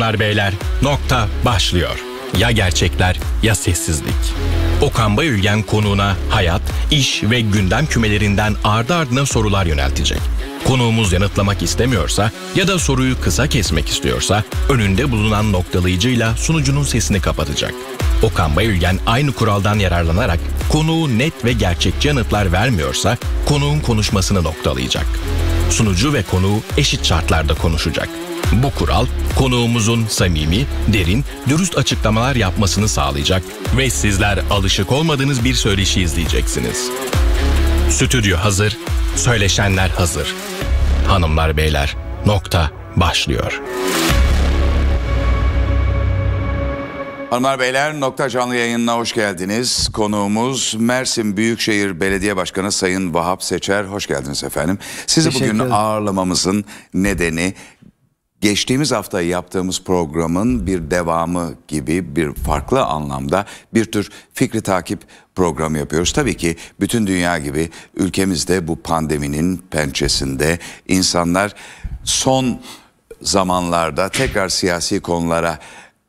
hanımlar beyler nokta başlıyor. Ya gerçekler ya sessizlik. Okan Bayülgen konuğuna hayat, iş ve gündem kümelerinden ardı ardına sorular yöneltecek. Konuğumuz yanıtlamak istemiyorsa ya da soruyu kısa kesmek istiyorsa önünde bulunan noktalayıcıyla sunucunun sesini kapatacak. Okan Bayülgen aynı kuraldan yararlanarak konuğu net ve gerçekçi yanıtlar vermiyorsa konuğun konuşmasını noktalayacak. Sunucu ve konuğu eşit şartlarda konuşacak. Bu kural konuğumuzun samimi, derin, dürüst açıklamalar yapmasını sağlayacak ve sizler alışık olmadığınız bir söyleşi izleyeceksiniz. Stüdyo hazır, söyleşenler hazır. Hanımlar beyler, nokta başlıyor. Hanımlar beyler nokta canlı yayınına hoş geldiniz. Konuğumuz Mersin Büyükşehir Belediye Başkanı Sayın Vahap Seçer. Hoş geldiniz efendim. Sizi bugün ağırlamamızın nedeni geçtiğimiz hafta yaptığımız programın bir devamı gibi bir farklı anlamda bir tür fikri takip programı yapıyoruz. Tabii ki bütün dünya gibi ülkemizde bu pandeminin pençesinde insanlar son zamanlarda tekrar siyasi konulara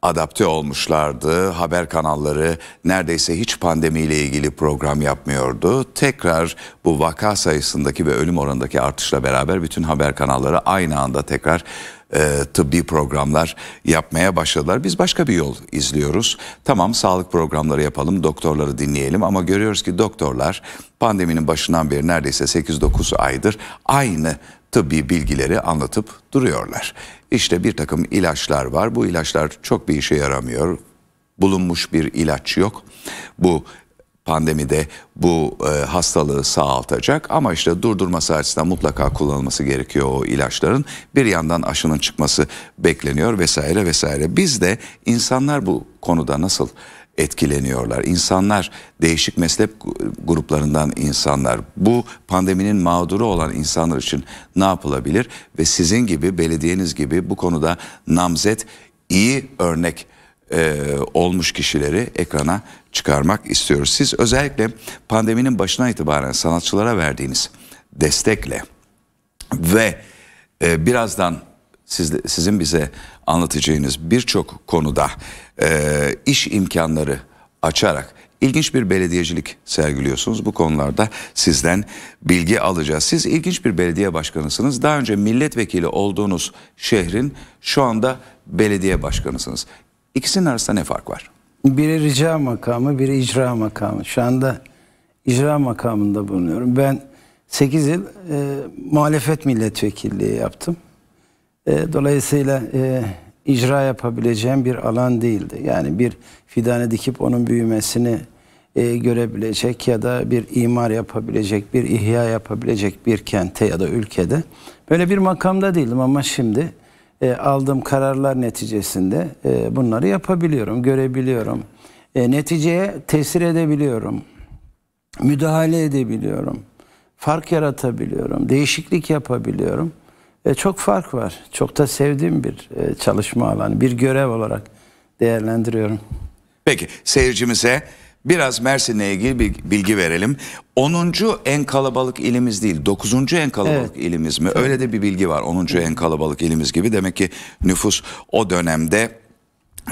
adapte olmuşlardı. Haber kanalları neredeyse hiç pandemiyle ilgili program yapmıyordu. Tekrar bu vaka sayısındaki ve ölüm oranındaki artışla beraber bütün haber kanalları aynı anda tekrar e, tıbbi programlar yapmaya başladılar. Biz başka bir yol izliyoruz. Tamam sağlık programları yapalım, doktorları dinleyelim ama görüyoruz ki doktorlar pandeminin başından beri neredeyse 8-9 aydır aynı tıbbi bilgileri anlatıp duruyorlar. İşte bir takım ilaçlar var. Bu ilaçlar çok bir işe yaramıyor. Bulunmuş bir ilaç yok. Bu pandemide bu e, hastalığı sağaltacak ama işte durdurması açısından mutlaka kullanılması gerekiyor o ilaçların. Bir yandan aşının çıkması bekleniyor vesaire vesaire. Biz de insanlar bu konuda nasıl etkileniyorlar. İnsanlar değişik meslek gruplarından insanlar. Bu pandeminin mağduru olan insanlar için ne yapılabilir ve sizin gibi belediyeniz gibi bu konuda namzet iyi örnek e, olmuş kişileri ekrana çıkarmak istiyoruz. Siz özellikle pandeminin başına itibaren sanatçılara verdiğiniz destekle ve e, birazdan siz, sizin bize anlatacağınız birçok konuda e, iş imkanları açarak ilginç bir belediyecilik sergiliyorsunuz. Bu konularda sizden bilgi alacağız. Siz ilginç bir belediye başkanısınız. Daha önce milletvekili olduğunuz şehrin şu anda belediye başkanısınız. İkisinin arasında ne fark var? Biri rica makamı, biri icra makamı. Şu anda icra makamında bulunuyorum. Ben 8 yıl e, muhalefet milletvekilliği yaptım. E, dolayısıyla e, icra yapabileceğim bir alan değildi. Yani bir fidane dikip onun büyümesini e, görebilecek ya da bir imar yapabilecek, bir ihya yapabilecek bir kente ya da ülkede. Böyle bir makamda değildim ama şimdi e, aldığım kararlar neticesinde e, bunları yapabiliyorum, görebiliyorum. E, neticeye tesir edebiliyorum. Müdahale edebiliyorum. Fark yaratabiliyorum. Değişiklik yapabiliyorum. E, çok fark var. Çok da sevdiğim bir e, çalışma alanı. Bir görev olarak değerlendiriyorum. Peki seyircimize Biraz Mersin'le ilgili bir bilgi verelim. 10. en kalabalık ilimiz değil, 9. en kalabalık evet. ilimiz mi? Öyle de bir bilgi var. 10. en kalabalık ilimiz gibi. Demek ki nüfus o dönemde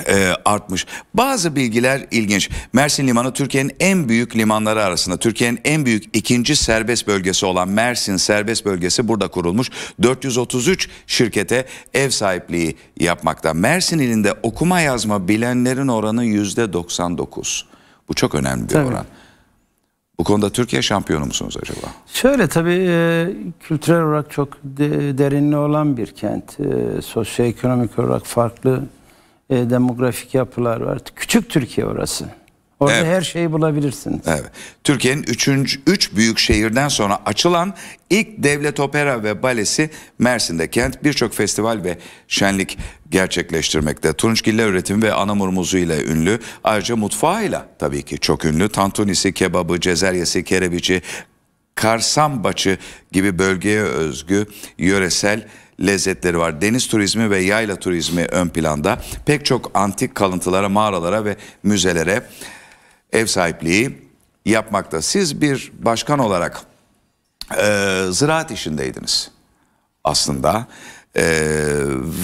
e, artmış. Bazı bilgiler ilginç. Mersin Limanı Türkiye'nin en büyük limanları arasında. Türkiye'nin en büyük ikinci serbest bölgesi olan Mersin Serbest Bölgesi burada kurulmuş. 433 şirkete ev sahipliği yapmakta. Mersin ilinde okuma yazma bilenlerin oranı %99. Bu çok önemli bir tabii. oran. Bu konuda Türkiye şampiyonu musunuz acaba? Şöyle tabii e, kültürel olarak çok de, derinli olan bir kent. E, sosyoekonomik olarak farklı e, demografik yapılar var. Küçük Türkiye orası. Orada evet. her şeyi bulabilirsiniz. Evet. Türkiye'nin 3. üç büyük şehirden sonra açılan ilk devlet opera ve balesi Mersin'de kent birçok festival ve şenlik gerçekleştirmekte. Turunçgille üretim ve anamur muzu ile ünlü. Ayrıca mutfağıyla tabii ki çok ünlü. Tantunisi, kebabı, cezeryesi, kerebici, karsambaçı gibi bölgeye özgü yöresel lezzetleri var. Deniz turizmi ve yayla turizmi ön planda. Pek çok antik kalıntılara, mağaralara ve müzelere ev sahipliği yapmakta. Siz bir başkan olarak e, ziraat işindeydiniz aslında. Ee,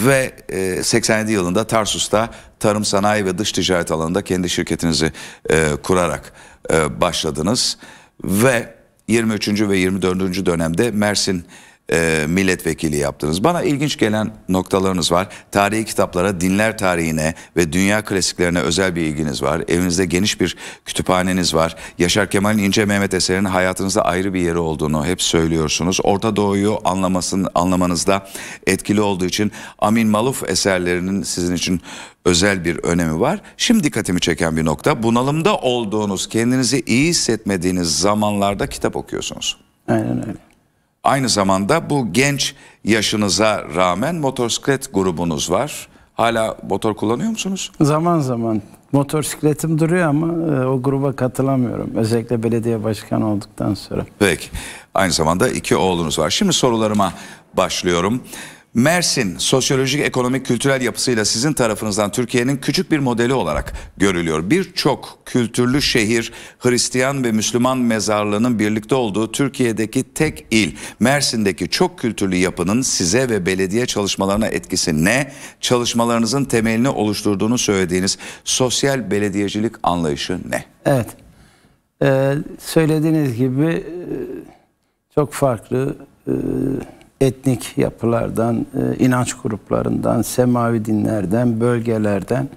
ve e, 87 yılında Tarsus'ta tarım sanayi ve dış ticaret alanında kendi şirketinizi e, kurarak e, başladınız ve 23. ve 24. dönemde Mersin e, milletvekili yaptınız. Bana ilginç gelen noktalarınız var. Tarihi kitaplara, dinler tarihine ve dünya klasiklerine özel bir ilginiz var. Evinizde geniş bir kütüphaneniz var. Yaşar Kemal'in İnce Mehmet eserinin hayatınızda ayrı bir yeri olduğunu hep söylüyorsunuz. Orta Doğu'yu anlamasın, anlamanızda etkili olduğu için Amin Maluf eserlerinin sizin için özel bir önemi var. Şimdi dikkatimi çeken bir nokta bunalımda olduğunuz, kendinizi iyi hissetmediğiniz zamanlarda kitap okuyorsunuz. Aynen öyle. Aynı zamanda bu genç yaşınıza rağmen motosiklet grubunuz var. Hala motor kullanıyor musunuz? Zaman zaman. Motosikletim duruyor ama e, o gruba katılamıyorum. Özellikle belediye başkanı olduktan sonra. Peki. Aynı zamanda iki oğlunuz var. Şimdi sorularıma başlıyorum. Mersin sosyolojik, ekonomik, kültürel yapısıyla sizin tarafınızdan Türkiye'nin küçük bir modeli olarak görülüyor. Birçok kültürlü şehir Hristiyan ve Müslüman mezarlığının birlikte olduğu Türkiye'deki tek il. Mersin'deki çok kültürlü yapının size ve belediye çalışmalarına etkisi ne? Çalışmalarınızın temelini oluşturduğunu söylediğiniz sosyal belediyecilik anlayışı ne? Evet. Ee, söylediğiniz gibi e, çok farklı e, etnik yapılardan, e, inanç gruplarından, semavi dinlerden, bölgelerden,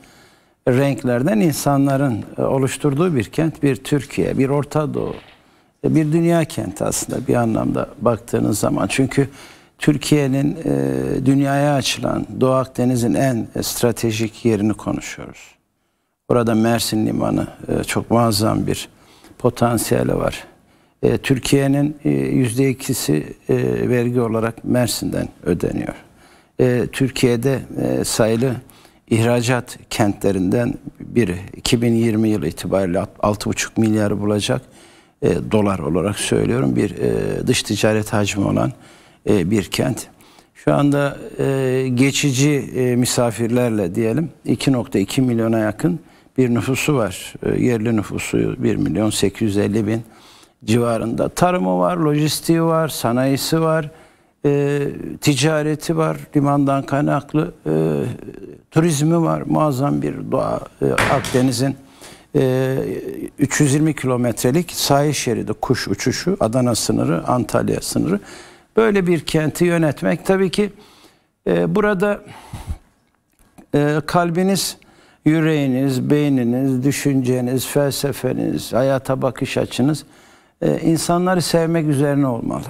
renklerden insanların e, oluşturduğu bir kent, bir Türkiye, bir Orta Doğu, e, bir dünya kenti aslında bir anlamda baktığınız zaman. Çünkü Türkiye'nin dünyaya açılan Doğu Akdeniz'in en stratejik yerini konuşuyoruz. Burada Mersin Limanı çok muazzam bir potansiyeli var e, Türkiye'nin e, yüzde ikisi e, vergi olarak Mersin'den ödeniyor. E, Türkiye'de e, sayılı ihracat kentlerinden biri 2020 yıl itibariyle 6,5 milyar bulacak e, dolar olarak söylüyorum bir e, dış ticaret hacmi olan e, bir kent. Şu anda e, geçici e, misafirlerle diyelim 2.2 milyona yakın bir nüfusu var. E, yerli nüfusu 1 milyon 850 bin civarında. Tarımı var, lojistiği var, sanayisi var, e, ticareti var, limandan kaynaklı e, turizmi var. Muazzam bir doğa e, Akdeniz'in e, 320 kilometrelik sahil şeridi, kuş uçuşu, Adana sınırı, Antalya sınırı. Böyle bir kenti yönetmek tabii ki e, burada e, kalbiniz yüreğiniz, beyniniz, düşünceniz, felsefeniz, hayata bakış açınız e, insanları sevmek üzerine olmalı.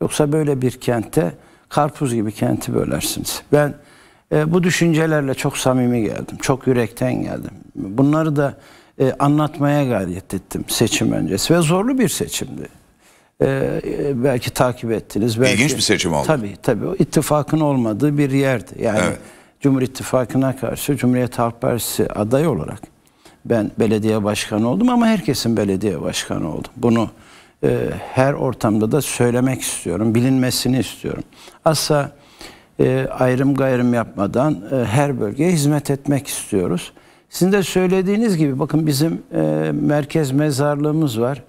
Yoksa böyle bir kentte karpuz gibi kenti bölersiniz. Ben e, bu düşüncelerle çok samimi geldim. Çok yürekten geldim. Bunları da e, anlatmaya gayret ettim seçim öncesi ve zorlu bir seçimdi. E, e belki takip ettiniz. Belki, İlginç bir seçim oldu. Tabii tabii. O ittifakın olmadığı bir yerdi. Yani evet. Cumhur İttifakı'na karşı Cumhuriyet Halk Partisi aday olarak ben belediye başkanı oldum ama herkesin belediye başkanı oldum. Bunu e, her ortamda da söylemek istiyorum, bilinmesini istiyorum. Asla e, ayrım gayrım yapmadan e, her bölgeye hizmet etmek istiyoruz. Sizin de söylediğiniz gibi bakın bizim e, merkez mezarlığımız var.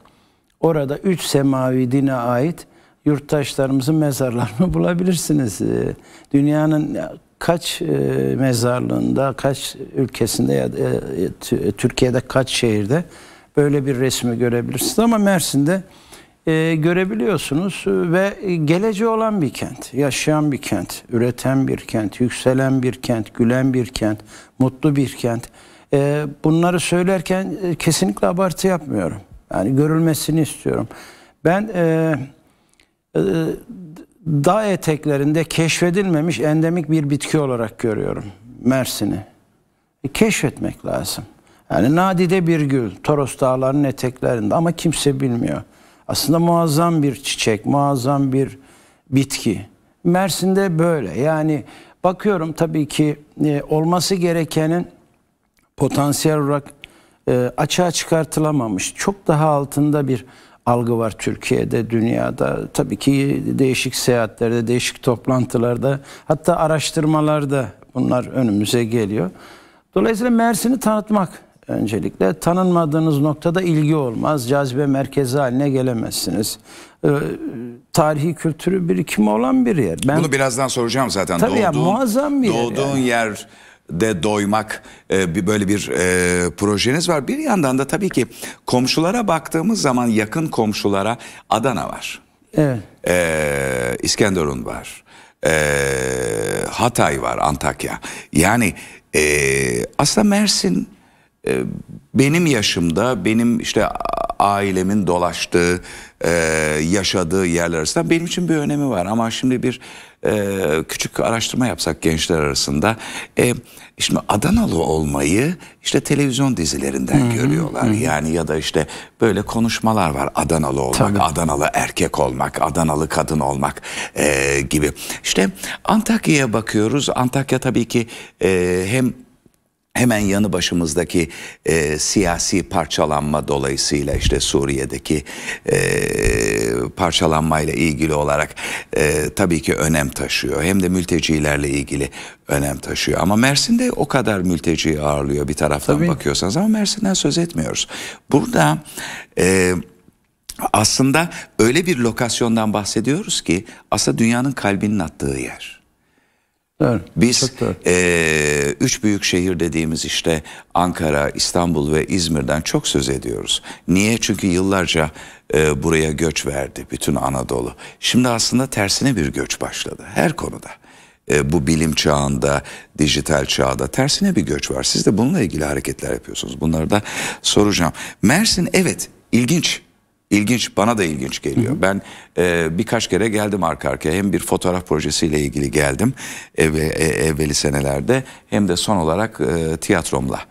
Orada üç semavi dine ait yurttaşlarımızın mezarlarını bulabilirsiniz. E, dünyanın kaç e, mezarlığında, kaç ülkesinde ya da e, e, Türkiye'de kaç şehirde böyle bir resmi görebilirsiniz ama Mersin'de görebiliyorsunuz ve geleceği olan bir kent, yaşayan bir kent, üreten bir kent, yükselen bir kent, gülen bir kent, mutlu bir kent. bunları söylerken kesinlikle abartı yapmıyorum. Yani görülmesini istiyorum. Ben e, e, dağ eteklerinde keşfedilmemiş endemik bir bitki olarak görüyorum Mersin'i. E, keşfetmek lazım. Yani nadide bir gül Toros Dağları'nın eteklerinde ama kimse bilmiyor. Aslında muazzam bir çiçek, muazzam bir bitki. Mersin'de böyle. Yani bakıyorum tabii ki e, olması gerekenin potansiyel olarak e, açığa çıkartılamamış. Çok daha altında bir algı var Türkiye'de, dünyada. Tabii ki değişik seyahatlerde, değişik toplantılarda, hatta araştırmalarda bunlar önümüze geliyor. Dolayısıyla Mersin'i tanıtmak öncelikle. Tanınmadığınız noktada ilgi olmaz, cazibe merkezi haline gelemezsiniz. Ee, tarihi kültürü birikimi olan bir yer. Ben, Bunu birazdan soracağım zaten. Tabii doğduğun, ya muazzam bir doğduğun yer. Doğduğun yani. yer de doymak e, böyle bir e, projeniz var. Bir yandan da tabii ki komşulara baktığımız zaman yakın komşulara Adana var. Evet. E, İskenderun var. E, Hatay var, Antakya. Yani e, aslında Mersin e, benim yaşımda, benim işte ailemin dolaştığı, e, yaşadığı yerler arasında benim için bir önemi var. Ama şimdi bir ee, küçük araştırma yapsak gençler arasında. E, şimdi Adanalı olmayı işte televizyon dizilerinden hı görüyorlar. hı Yani ya da işte böyle konuşmalar var. Adanalı olmak, Tabii. Adanalı erkek olmak, Adanalı kadın olmak e, gibi. işte Antakya'ya bakıyoruz. Antakya tabii ki e, hem hemen yanı başımızdaki e, siyasi parçalanma dolayısıyla işte Suriye'deki e, parçalanmayla ilgili olarak e, tabii ki önem taşıyor. Hem de mültecilerle ilgili önem taşıyor. Ama Mersin'de o kadar mülteci ağırlıyor bir taraftan tabii. bakıyorsanız ama Mersin'den söz etmiyoruz. Burada... E, aslında öyle bir lokasyondan bahsediyoruz ki aslında dünyanın kalbinin attığı yer. Evet, Biz e, üç büyük şehir dediğimiz işte Ankara, İstanbul ve İzmir'den çok söz ediyoruz. Niye? Çünkü yıllarca e, buraya göç verdi bütün Anadolu. Şimdi aslında tersine bir göç başladı her konuda. E, bu bilim çağında, dijital çağda tersine bir göç var. Siz de bununla ilgili hareketler yapıyorsunuz. Bunları da soracağım. Mersin evet ilginç ilginç bana da ilginç geliyor. Hı hı. Ben e, birkaç kere geldim arka arkaya hem bir fotoğraf projesiyle ilgili geldim ev, ev, evveli senelerde hem de son olarak e, tiyatromla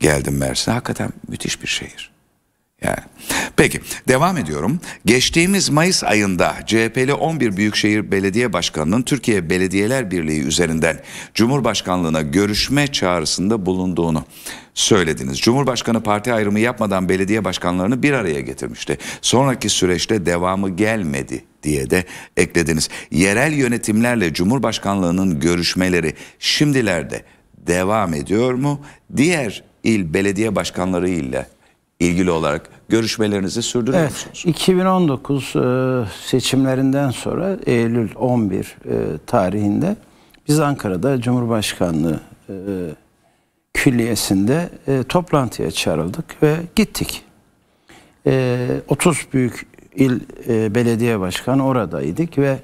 geldim Mersin'e. Hakikaten müthiş bir şehir. Yani. Peki devam ediyorum. Geçtiğimiz Mayıs ayında CHP'li 11 Büyükşehir Belediye Başkanı'nın Türkiye Belediyeler Birliği üzerinden Cumhurbaşkanlığına görüşme çağrısında bulunduğunu söylediniz. Cumhurbaşkanı parti ayrımı yapmadan belediye başkanlarını bir araya getirmişti. Sonraki süreçte devamı gelmedi diye de eklediniz. Yerel yönetimlerle Cumhurbaşkanlığının görüşmeleri şimdilerde devam ediyor mu? Diğer il belediye başkanları ile ilgili olarak görüşmelerinizi sürdürüyor evet, musunuz? 2019 e, seçimlerinden sonra Eylül 11 e, tarihinde biz Ankara'da Cumhurbaşkanlığı e, Külliyesi'nde e, toplantıya çağrıldık ve gittik. E, 30 büyük il e, belediye başkanı oradaydık ve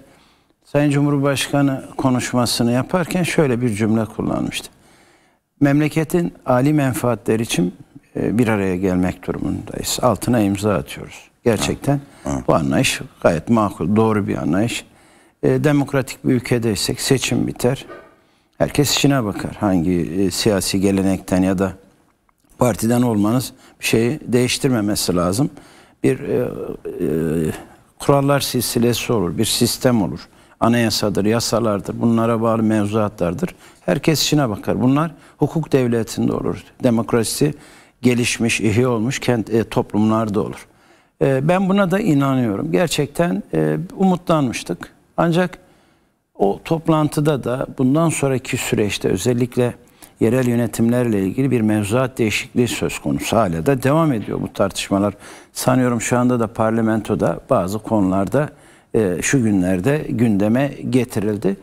Sayın Cumhurbaşkanı konuşmasını yaparken şöyle bir cümle kullanmıştı. Memleketin âli menfaatleri için e, bir araya gelmek durumundayız. Altına imza atıyoruz. Gerçekten ha, ha. bu anlayış gayet makul, doğru bir anlayış. E, demokratik bir ülkedeysek seçim biter Herkes işine bakar. Hangi e, siyasi gelenekten ya da partiden olmanız bir şeyi değiştirmemesi lazım. Bir e, e, kurallar silsilesi olur, bir sistem olur. Anayasadır, yasalardır, bunlara bağlı mevzuatlardır. Herkes işine bakar. Bunlar hukuk devletinde olur. Demokrasi gelişmiş, iyi olmuş kent, e, toplumlarda olur. E, ben buna da inanıyorum. Gerçekten e, umutlanmıştık. Ancak o toplantıda da bundan sonraki süreçte özellikle yerel yönetimlerle ilgili bir mevzuat değişikliği söz konusu. Hala da devam ediyor bu tartışmalar. Sanıyorum şu anda da parlamentoda bazı konularda e, şu günlerde gündeme getirildi.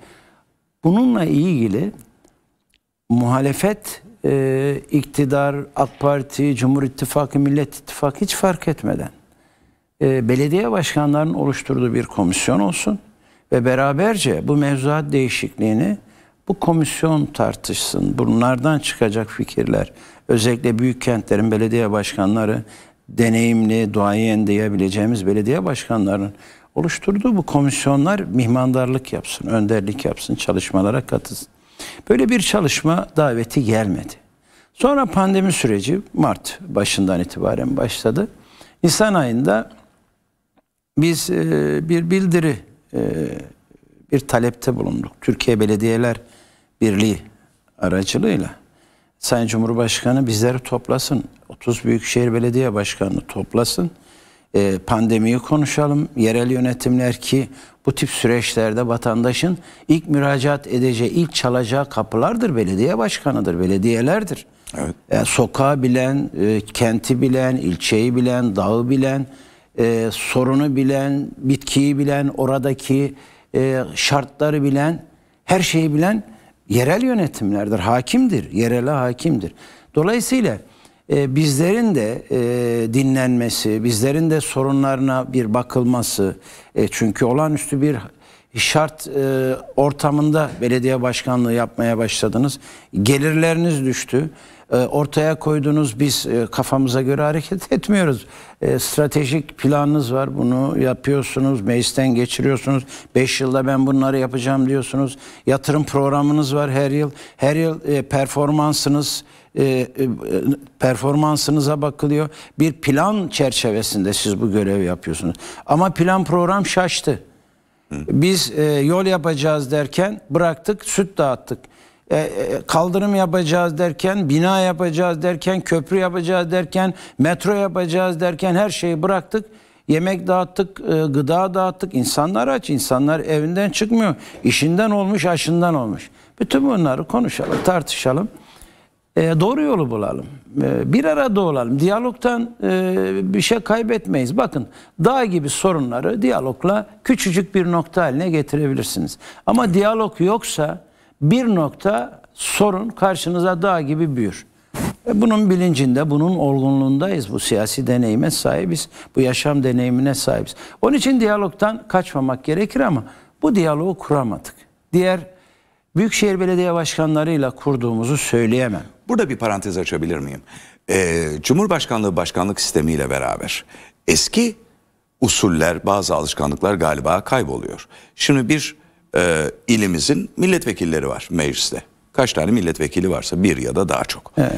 Bununla ilgili muhalefet, e, iktidar, AK Parti, Cumhur İttifakı, Millet İttifakı hiç fark etmeden e, belediye başkanlarının oluşturduğu bir komisyon olsun ve beraberce bu mevzuat değişikliğini bu komisyon tartışsın. Bunlardan çıkacak fikirler özellikle büyük kentlerin belediye başkanları deneyimli, duayen diyebileceğimiz belediye başkanlarının oluşturduğu bu komisyonlar mihmandarlık yapsın, önderlik yapsın, çalışmalara katılsın. Böyle bir çalışma daveti gelmedi. Sonra pandemi süreci Mart başından itibaren başladı. Nisan ayında biz e, bir bildiri e, bir talepte bulunduk. Türkiye Belediyeler Birliği aracılığıyla Sayın Cumhurbaşkanı bizleri toplasın. 30 Büyükşehir Belediye Başkanı toplasın. E, pandemiyi konuşalım. Yerel yönetimler ki bu tip süreçlerde vatandaşın ilk müracaat edeceği, ilk çalacağı kapılardır. Belediye başkanıdır, belediyelerdir. Evet. Yani e, sokağı bilen, kenti bilen, ilçeyi bilen, dağı bilen, e, sorunu bilen, bitkiyi bilen, oradaki e, şartları bilen, her şeyi bilen yerel yönetimlerdir, hakimdir, yerele hakimdir. Dolayısıyla e, bizlerin de e, dinlenmesi, bizlerin de sorunlarına bir bakılması, e, çünkü olağanüstü bir şart e, ortamında belediye başkanlığı yapmaya başladınız, gelirleriniz düştü. Ee, ortaya koydunuz biz e, kafamıza göre hareket etmiyoruz. Ee, stratejik planınız var bunu yapıyorsunuz meclisten geçiriyorsunuz. 5 yılda ben bunları yapacağım diyorsunuz. Yatırım programınız var her yıl. Her yıl e, performansınız e, performansınıza bakılıyor. Bir plan çerçevesinde siz bu görevi yapıyorsunuz. Ama plan program şaştı. Biz e, yol yapacağız derken bıraktık süt dağıttık. E, e, kaldırım yapacağız derken, bina yapacağız derken, köprü yapacağız derken, metro yapacağız derken her şeyi bıraktık. Yemek dağıttık, e, gıda dağıttık. İnsanlar aç, insanlar evinden çıkmıyor. İşinden olmuş, aşından olmuş. Bütün bunları konuşalım, tartışalım. E, doğru yolu bulalım. E, bir arada olalım. Diyalogtan e, bir şey kaybetmeyiz. Bakın dağ gibi sorunları diyalogla küçücük bir nokta haline getirebilirsiniz. Ama diyalog yoksa bir nokta sorun karşınıza dağ gibi büyür. E, bunun bilincinde, bunun olgunluğundayız. Bu siyasi deneyime sahibiz. Bu yaşam deneyimine sahibiz. Onun için diyalogtan kaçmamak gerekir ama bu diyaloğu kuramadık. Diğer Büyükşehir Belediye Başkanlarıyla kurduğumuzu söyleyemem. Burada bir parantez açabilir miyim? Ee, Cumhurbaşkanlığı başkanlık sistemiyle beraber eski usuller, bazı alışkanlıklar galiba kayboluyor. Şimdi bir e, ilimizin milletvekilleri var mecliste. Kaç tane milletvekili varsa bir ya da daha çok. Evet.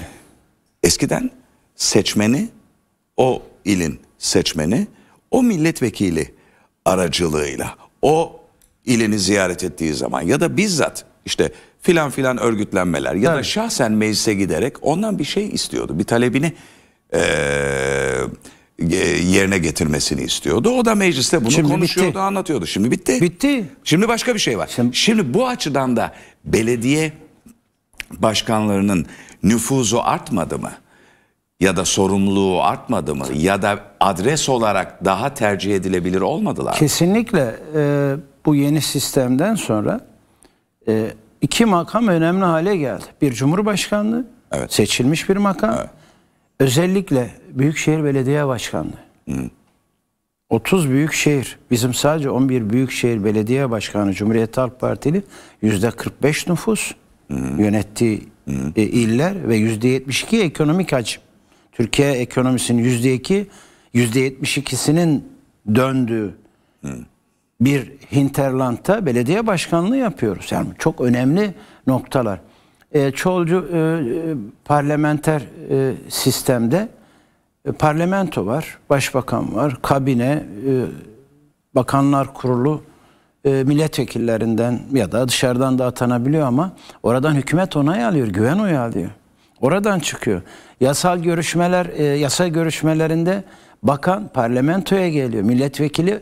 Eskiden seçmeni o ilin seçmeni o milletvekili aracılığıyla o ilini ziyaret ettiği zaman ya da bizzat işte filan filan örgütlenmeler ya evet. da şahsen meclise giderek ondan bir şey istiyordu. Bir talebini eee e, yerine getirmesini istiyordu. O da mecliste bunu Şimdi konuşuyordu, bitti. anlatıyordu. Şimdi bitti. Bitti. Şimdi başka bir şey var. Şimdi, Şimdi bu açıdan da belediye başkanlarının nüfuzu artmadı mı? Ya da sorumluluğu artmadı mı? Ya da adres olarak daha tercih edilebilir olmadılar Kesinlikle e, bu yeni sistemden sonra e, iki makam önemli hale geldi. Bir cumhurbaşkanlığı, evet. seçilmiş bir makam. Evet Özellikle Büyükşehir Belediye Başkanlığı. Hı. 30 büyükşehir, bizim sadece 11 büyükşehir belediye başkanı Cumhuriyet Halk Partili %45 nüfus Hı. yönettiği Hı. E, iller ve %72 ekonomik hacim. Türkiye ekonomisinin %2, %72'sinin döndüğü Hı. bir hinterlandta belediye başkanlığı yapıyoruz. Yani çok önemli noktalar e, çoğulcu e, e, parlamenter e, sistemde e, parlamento var, başbakan var, kabine, e, bakanlar kurulu e, milletvekillerinden ya da dışarıdan da atanabiliyor ama oradan hükümet onay alıyor, güven oyu alıyor. Oradan çıkıyor. Yasal görüşmeler, e, yasa görüşmelerinde bakan parlamentoya geliyor. Milletvekili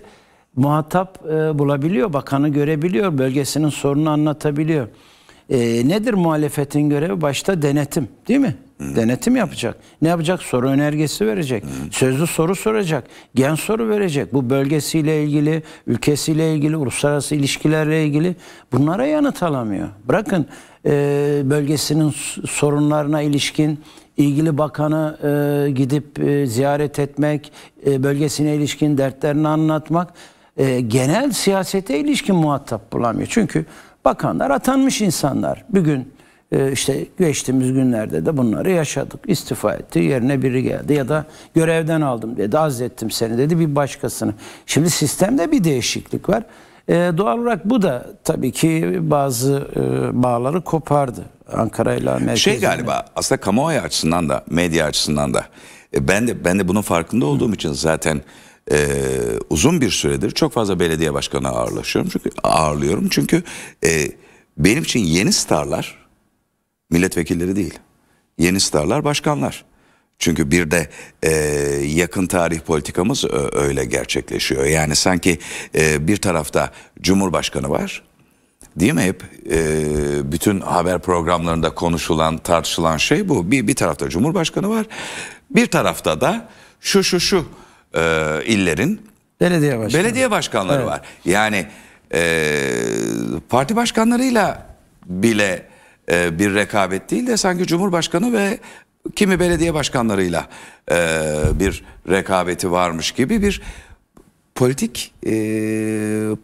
muhatap e, bulabiliyor, bakanı görebiliyor, bölgesinin sorununu anlatabiliyor. E, nedir muhalefetin görevi? Başta denetim değil mi? Hı. Denetim yapacak. Ne yapacak? Soru önergesi verecek. Hı. Sözlü soru soracak. Gen soru verecek. Bu bölgesiyle ilgili, ülkesiyle ilgili, uluslararası ilişkilerle ilgili bunlara yanıt alamıyor. Bırakın e, bölgesinin sorunlarına ilişkin ilgili bakanı e, gidip e, ziyaret etmek, e, bölgesine ilişkin dertlerini anlatmak, e, genel siyasete ilişkin muhatap bulamıyor. Çünkü Bakanlar atanmış insanlar. Bugün e, işte geçtiğimiz günlerde de bunları yaşadık. İstifa etti, yerine biri geldi ya da görevden aldım dedi, azlettim seni dedi bir başkasını. Şimdi sistemde bir değişiklik var. E, doğal olarak bu da tabii ki bazı e, bağları kopardı Ankara ile merkezinde. Şey galiba aslında kamuoyu açısından da medya açısından da ben de ben de bunun farkında olduğum Hı. için zaten e, uzun bir süredir çok fazla belediye başkanı ağırlaşıyorum çünkü ağırlıyorum çünkü e, benim için yeni starlar milletvekilleri değil. Yeni starlar başkanlar. Çünkü bir de e, yakın tarih politikamız öyle gerçekleşiyor. Yani sanki e, bir tarafta Cumhurbaşkanı var. Değil mi hep e, bütün haber programlarında konuşulan tartışılan şey bu. Bir, bir tarafta Cumhurbaşkanı var. Bir tarafta da şu şu şu e, illerin belediye başkanları, belediye başkanları evet. var. Yani e, parti başkanlarıyla bile e, bir rekabet değil de sanki Cumhurbaşkanı ve kimi belediye başkanlarıyla e, bir rekabeti varmış gibi bir politik e,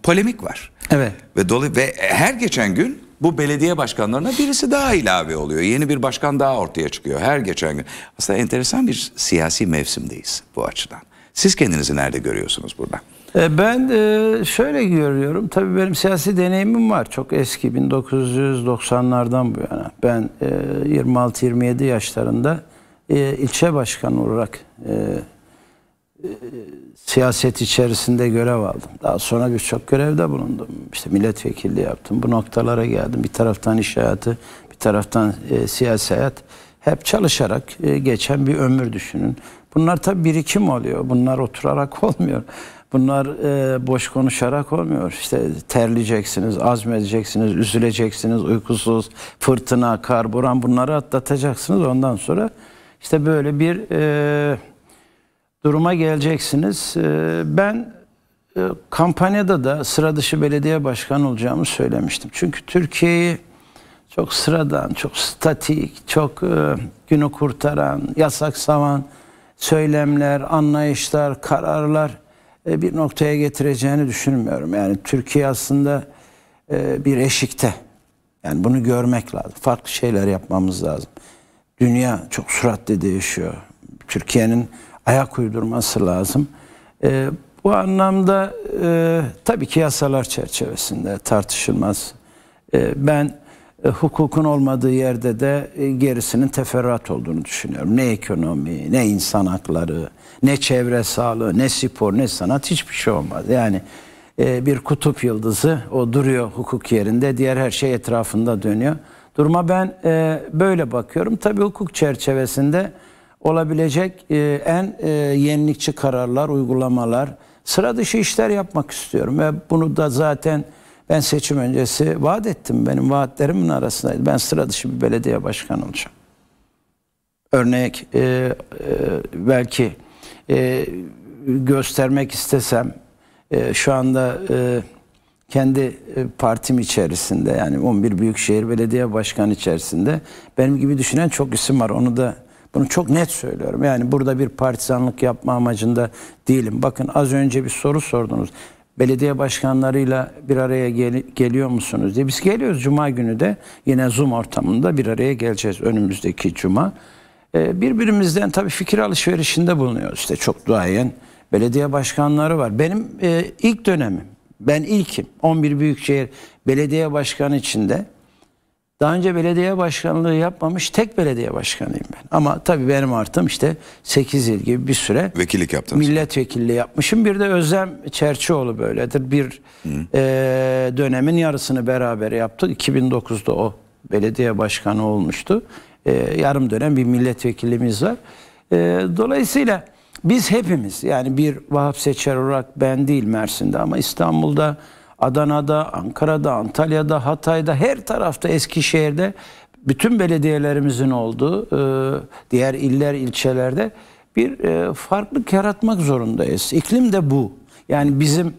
polemik var. Evet. Ve dolu ve her geçen gün bu belediye başkanlarına birisi daha ilave oluyor. Yeni bir başkan daha ortaya çıkıyor her geçen gün. Aslında enteresan bir siyasi mevsimdeyiz bu açıdan. Siz kendinizi nerede görüyorsunuz burada? E, ben e, şöyle görüyorum. Tabii benim siyasi deneyimim var. Çok eski 1990'lardan bu yana. Ben 26-27 e, yaşlarında ilçe başkanı olarak siyaset içerisinde görev aldım. Daha sonra birçok görevde bulundum. İşte milletvekilliği yaptım. Bu noktalara geldim. Bir taraftan iş hayatı, bir taraftan e, siyasi hayat. Hep çalışarak geçen bir ömür düşünün. Bunlar tabi birikim oluyor. Bunlar oturarak olmuyor. Bunlar e, boş konuşarak olmuyor. İşte terleyeceksiniz, azmedeceksiniz, üzüleceksiniz, uykusuz, fırtına, kar, buran bunları atlatacaksınız. Ondan sonra işte böyle bir e, duruma geleceksiniz. E, ben e, kampanyada da sıra dışı belediye başkanı olacağımı söylemiştim. Çünkü Türkiye'yi çok sıradan, çok statik, çok e, günü kurtaran, yasak savan söylemler, anlayışlar, kararlar e, bir noktaya getireceğini düşünmüyorum. Yani Türkiye aslında e, bir eşikte. Yani bunu görmek lazım. Farklı şeyler yapmamız lazım. Dünya çok süratle değişiyor. Türkiye'nin ayak uydurması lazım. E, bu anlamda tabii ki yasalar çerçevesinde tartışılmaz. ben e, hukukun olmadığı yerde de e, gerisinin teferruat olduğunu düşünüyorum. Ne ekonomi, ne insan hakları, ne çevre sağlığı, ne spor, ne sanat hiçbir şey olmaz. Yani e, bir kutup yıldızı o duruyor hukuk yerinde, diğer her şey etrafında dönüyor. Duruma ben böyle bakıyorum. Tabii hukuk çerçevesinde olabilecek en yenilikçi kararlar, uygulamalar, sıra dışı işler yapmak istiyorum. Ve bunu da zaten ben seçim öncesi vaat ettim. Benim vaatlerimin arasındaydı. Ben sıra dışı bir belediye başkanı olacağım. Örnek e, e, belki e, göstermek istesem e, şu anda e, kendi e, partim içerisinde yani 11 büyükşehir belediye başkanı içerisinde benim gibi düşünen çok isim var. Onu da bunu çok net söylüyorum. Yani burada bir partizanlık yapma amacında değilim. Bakın az önce bir soru sordunuz belediye başkanlarıyla bir araya gel geliyor musunuz diye. Biz geliyoruz Cuma günü de yine Zoom ortamında bir araya geleceğiz önümüzdeki Cuma. Ee, birbirimizden tabii fikir alışverişinde bulunuyoruz işte çok duayen belediye başkanları var. Benim e, ilk dönemim ben ilkim 11 Büyükşehir Belediye Başkanı içinde daha önce belediye başkanlığı yapmamış tek belediye başkanıyım ben. Ama tabii benim artım işte 8 yıl gibi bir süre vekillik yaptım. Milletvekilliği yapmışım. Bir de Özlem Çerçioğlu böyledir. Bir e, dönemin yarısını beraber yaptık. 2009'da o belediye başkanı olmuştu. E, yarım dönem bir milletvekilimiz var. E, dolayısıyla biz hepimiz yani bir Vahap Seçer olarak ben değil Mersin'de ama İstanbul'da Adana'da, Ankara'da, Antalya'da, Hatay'da her tarafta Eskişehir'de bütün belediyelerimizin olduğu e, diğer iller, ilçelerde bir e, farklılık yaratmak zorundayız. İklim de bu. Yani bizim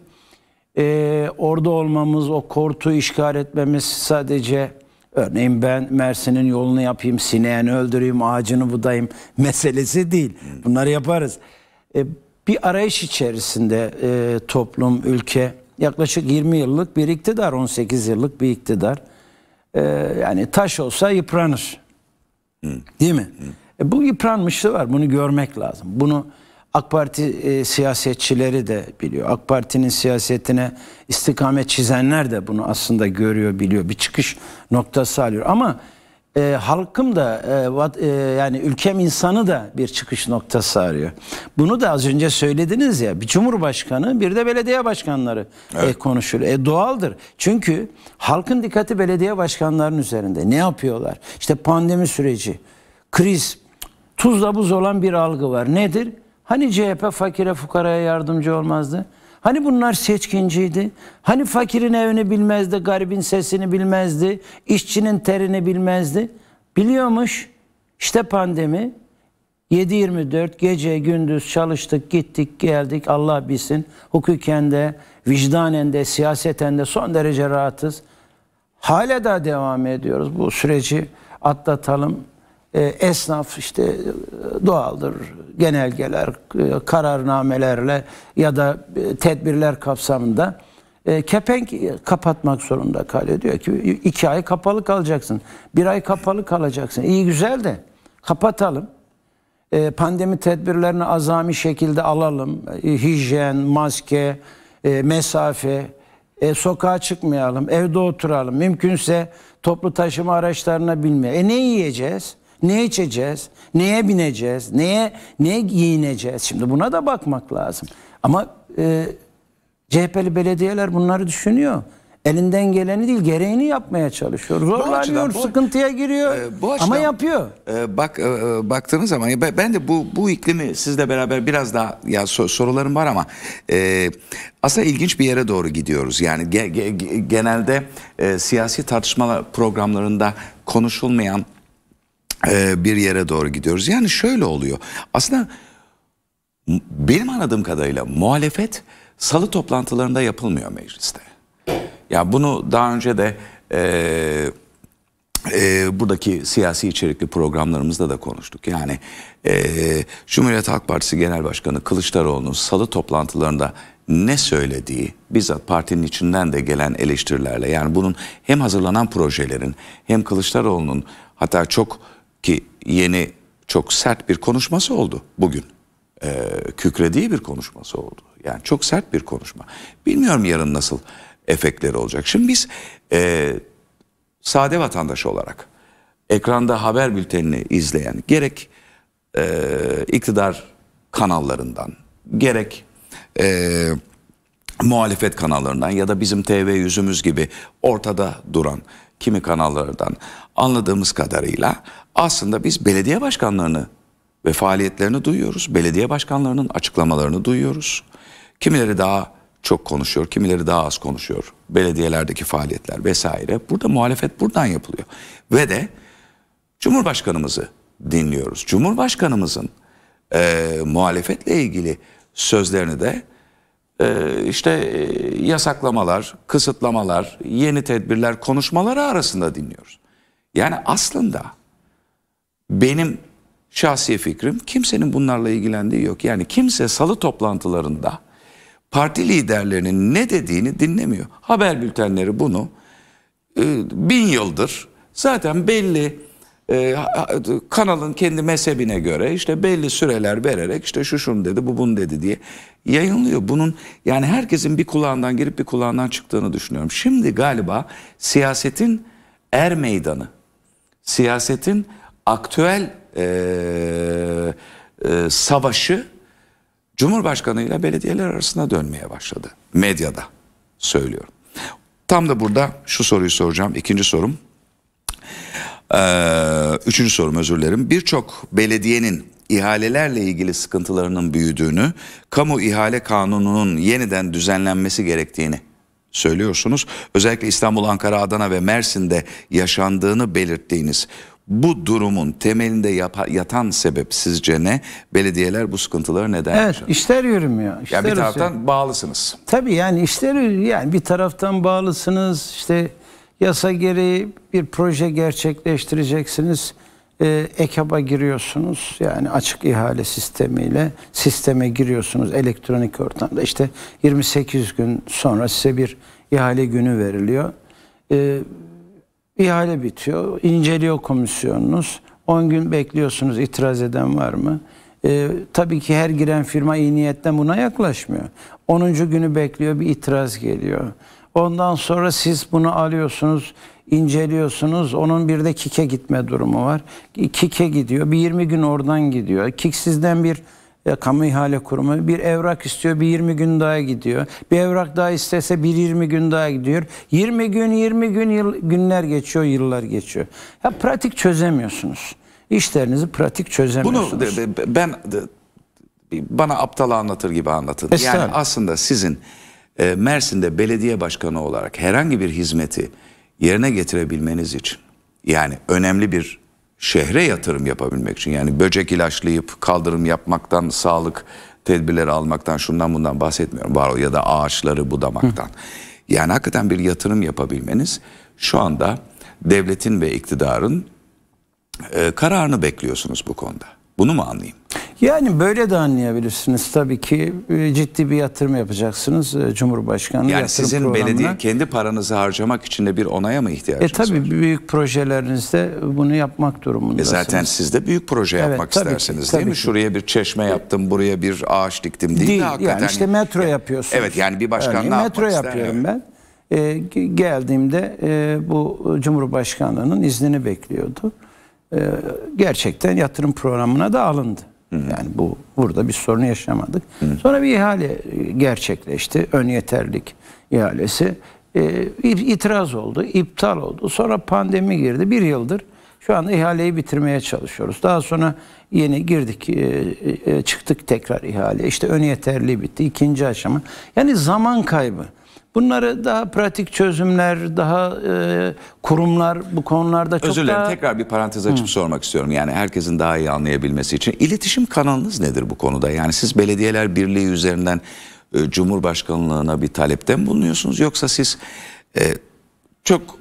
e, orada olmamız, o kortu işgal etmemiz sadece örneğin ben Mersin'in yolunu yapayım, sineğini öldüreyim, ağacını budayım meselesi değil. Bunları yaparız. Bir arayış içerisinde toplum, ülke Yaklaşık 20 yıllık bir iktidar, 18 yıllık bir iktidar. Ee, yani taş olsa yıpranır. Değil mi? E, bu yıpranmışlığı var. Bunu görmek lazım. Bunu AK Parti e, siyasetçileri de biliyor. AK Parti'nin siyasetine istikamet çizenler de bunu aslında görüyor, biliyor. Bir çıkış noktası alıyor. Ama e, halkım da e, vat, e, yani ülkem insanı da bir çıkış noktası arıyor. Bunu da az önce söylediniz ya bir cumhurbaşkanı bir de belediye başkanları e, evet. e, konuşuluyor. E, doğaldır. Çünkü halkın dikkati belediye başkanlarının üzerinde. Ne yapıyorlar? İşte pandemi süreci, kriz, tuzla buz olan bir algı var. Nedir? Hani CHP fakire fukaraya yardımcı olmazdı? Hani bunlar seçkinciydi? Hani fakirin evini bilmezdi, garibin sesini bilmezdi, işçinin terini bilmezdi? Biliyormuş. İşte pandemi. 7-24 gece gündüz çalıştık, gittik, geldik. Allah bilsin hukuken de, vicdanen de, siyaseten de son derece rahatız. Hala da devam ediyoruz. Bu süreci atlatalım. Ee, esnaf işte e, doğaldır genelgeler, e, kararnamelerle ya da e, tedbirler kapsamında kepenk kapatmak zorunda kalıyor. Diyor ki iki ay kapalı kalacaksın, bir ay kapalı kalacaksın. İyi güzel de kapatalım. Pandemi tedbirlerini azami şekilde alalım. Hijyen, maske, mesafe, sokağa çıkmayalım, evde oturalım. Mümkünse toplu taşıma araçlarına binmeyelim. E ne yiyeceğiz? Ne içeceğiz? Neye bineceğiz? Neye ne giyineceğiz? Şimdi buna da bakmak lazım. Ama e, CHP'li belediyeler bunları düşünüyor. Elinden geleni değil gereğini yapmaya çalışıyor. Zorlanıyor, açıdan, sıkıntıya giriyor e, bu açıdan, ama yapıyor. E, bak e, e baktığınız zaman ben de bu bu iklimi sizle beraber biraz daha ya sorularım var ama e, aslında ilginç bir yere doğru gidiyoruz. Yani ge, ge, genelde e, siyasi tartışmalar programlarında konuşulmayan e, bir yere doğru gidiyoruz. Yani şöyle oluyor. Aslında benim anladığım kadarıyla muhalefet salı toplantılarında yapılmıyor mecliste. Ya bunu daha önce de e, e, buradaki siyasi içerikli programlarımızda da konuştuk. Yani e, Cumhuriyet Halk Partisi Genel Başkanı Kılıçdaroğlu'nun salı toplantılarında ne söylediği bizzat partinin içinden de gelen eleştirilerle yani bunun hem hazırlanan projelerin hem Kılıçdaroğlu'nun hatta çok ki yeni çok sert bir konuşması oldu bugün. E, kükrediği bir konuşması oldu. Yani çok sert bir konuşma. Bilmiyorum yarın nasıl efektleri olacak. Şimdi biz e, sade vatandaş olarak ekranda haber bültenini izleyen gerek e, iktidar kanallarından gerek e, muhalefet kanallarından ya da bizim TV yüzümüz gibi ortada duran kimi kanallardan anladığımız kadarıyla aslında biz belediye başkanlarını ve faaliyetlerini duyuyoruz. Belediye başkanlarının açıklamalarını duyuyoruz. Kimileri daha çok konuşuyor, kimileri daha az konuşuyor. Belediyelerdeki faaliyetler vesaire. Burada muhalefet buradan yapılıyor. Ve de Cumhurbaşkanımızı dinliyoruz. Cumhurbaşkanımızın e, muhalefetle ilgili sözlerini de e, işte e, yasaklamalar, kısıtlamalar, yeni tedbirler, konuşmaları arasında dinliyoruz. Yani aslında benim şahsi fikrim kimsenin bunlarla ilgilendiği yok. Yani kimse salı toplantılarında parti liderlerinin ne dediğini dinlemiyor. Haber bültenleri bunu e, bin yıldır zaten belli e, kanalın kendi mezhebine göre işte belli süreler vererek işte şu şunu dedi bu bunu dedi diye yayınlıyor. Bunun yani herkesin bir kulağından girip bir kulağından çıktığını düşünüyorum. Şimdi galiba siyasetin er meydanı siyasetin aktüel e, e, savaşı Cumhurbaşkanı ile belediyeler arasında dönmeye başladı. Medyada söylüyorum. Tam da burada şu soruyu soracağım. İkinci sorum. Ee, üçüncü sorum özür dilerim. Birçok belediyenin ihalelerle ilgili sıkıntılarının büyüdüğünü, kamu ihale kanununun yeniden düzenlenmesi gerektiğini söylüyorsunuz. Özellikle İstanbul, Ankara, Adana ve Mersin'de yaşandığını belirttiğiniz bu durumun temelinde yapa, yatan sebep sizce ne? Belediyeler bu sıkıntıları neden? Evet, yaşıyor? işler yürümüyor. İşler yani bir taraftan yani. bağlısınız. Tabii yani işler yani bir taraftan bağlısınız. İşte yasa gereği bir proje gerçekleştireceksiniz e, EKAB'a giriyorsunuz yani açık ihale sistemiyle sisteme giriyorsunuz elektronik ortamda işte 28 gün sonra size bir ihale günü veriliyor. E, ihale bitiyor inceliyor komisyonunuz 10 gün bekliyorsunuz itiraz eden var mı? E, tabii ki her giren firma iyi niyetle buna yaklaşmıyor. 10. günü bekliyor bir itiraz geliyor. Ondan sonra siz bunu alıyorsunuz inceliyorsunuz. Onun bir de kike gitme durumu var. Kike gidiyor. Bir 20 gün oradan gidiyor. Kik sizden bir e, kamu ihale kurumu bir evrak istiyor bir 20 gün daha gidiyor. Bir evrak daha istese bir 20 gün daha gidiyor. 20 gün 20 gün yıl, günler geçiyor yıllar geçiyor. Ya pratik çözemiyorsunuz. İşlerinizi pratik çözemiyorsunuz. Bunu ben bana aptal anlatır gibi anlatın. Yani aslında sizin e, Mersin'de belediye başkanı olarak herhangi bir hizmeti yerine getirebilmeniz için yani önemli bir şehre yatırım yapabilmek için yani böcek ilaçlayıp kaldırım yapmaktan sağlık tedbirleri almaktan şundan bundan bahsetmiyorum var ya da ağaçları budamaktan. Hı. Yani hakikaten bir yatırım yapabilmeniz şu anda devletin ve iktidarın e, kararını bekliyorsunuz bu konuda. Bunu mu anlayayım? Yani böyle de anlayabilirsiniz tabii ki e, ciddi bir yatırım yapacaksınız e, Cumhurbaşkanı. Yani sizin programına. belediye kendi paranızı harcamak için de bir onaya mı ihtiyacınız e, tabii var? büyük projelerinizde bunu yapmak e, durumundasınız. E zaten siz de büyük proje evet, yapmak tabii istersiniz ki, tabii değil ki. mi? Şuraya bir çeşme yaptım, buraya bir ağaç diktim değil, değil de hakikaten. Yani işte metro yapıyorsunuz. Evet yani bir başkan yani, ne yapmak Metro yapıyorum ben. E, geldiğimde e, bu Cumhurbaşkanlığının iznini bekliyordu. Ee, gerçekten yatırım programına da alındı. Hı Yani bu burada bir sorunu yaşamadık. Hı Sonra bir ihale e, gerçekleşti. Ön yeterlik ihalesi. Ee, bir itiraz oldu, iptal oldu. Sonra pandemi girdi. Bir yıldır şu anda ihaleyi bitirmeye çalışıyoruz. Daha sonra yeni girdik, e, e, çıktık tekrar ihale. İşte ön yeterliği bitti. ikinci aşama. Yani zaman kaybı. Bunları daha pratik çözümler, daha e, kurumlar bu konularda çok Özür dilerim daha... tekrar bir parantez açıp Hı. sormak istiyorum. Yani herkesin daha iyi anlayabilmesi için. iletişim kanalınız nedir bu konuda? Yani siz belediyeler birliği üzerinden e, Cumhurbaşkanlığına bir talepten bulunuyorsunuz? Yoksa siz e, çok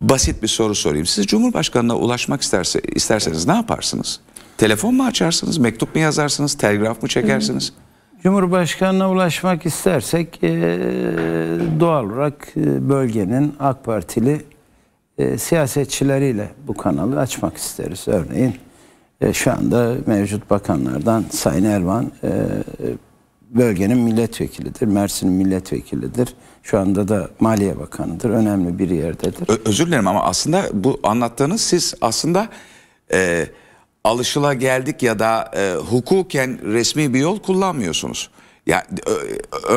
basit bir soru sorayım. Siz Cumhurbaşkanına ulaşmak isterse, isterseniz ne yaparsınız? Telefon mu açarsınız, mektup mu yazarsınız, telgraf mı çekersiniz? Hı. Cumhurbaşkanına ulaşmak istersek e, doğal olarak e, bölgenin AK Partili e, siyasetçileriyle bu kanalı açmak isteriz. Örneğin şu anda mevcut bakanlardan Sayın Elvan bölgenin milletvekilidir. Mersin'in milletvekilidir. Şu anda da Maliye Bakanı'dır. Önemli bir yerdedir. Ö özür dilerim ama aslında bu anlattığınız siz aslında... E alışıla geldik ya da e, hukuken resmi bir yol kullanmıyorsunuz. Ya yani,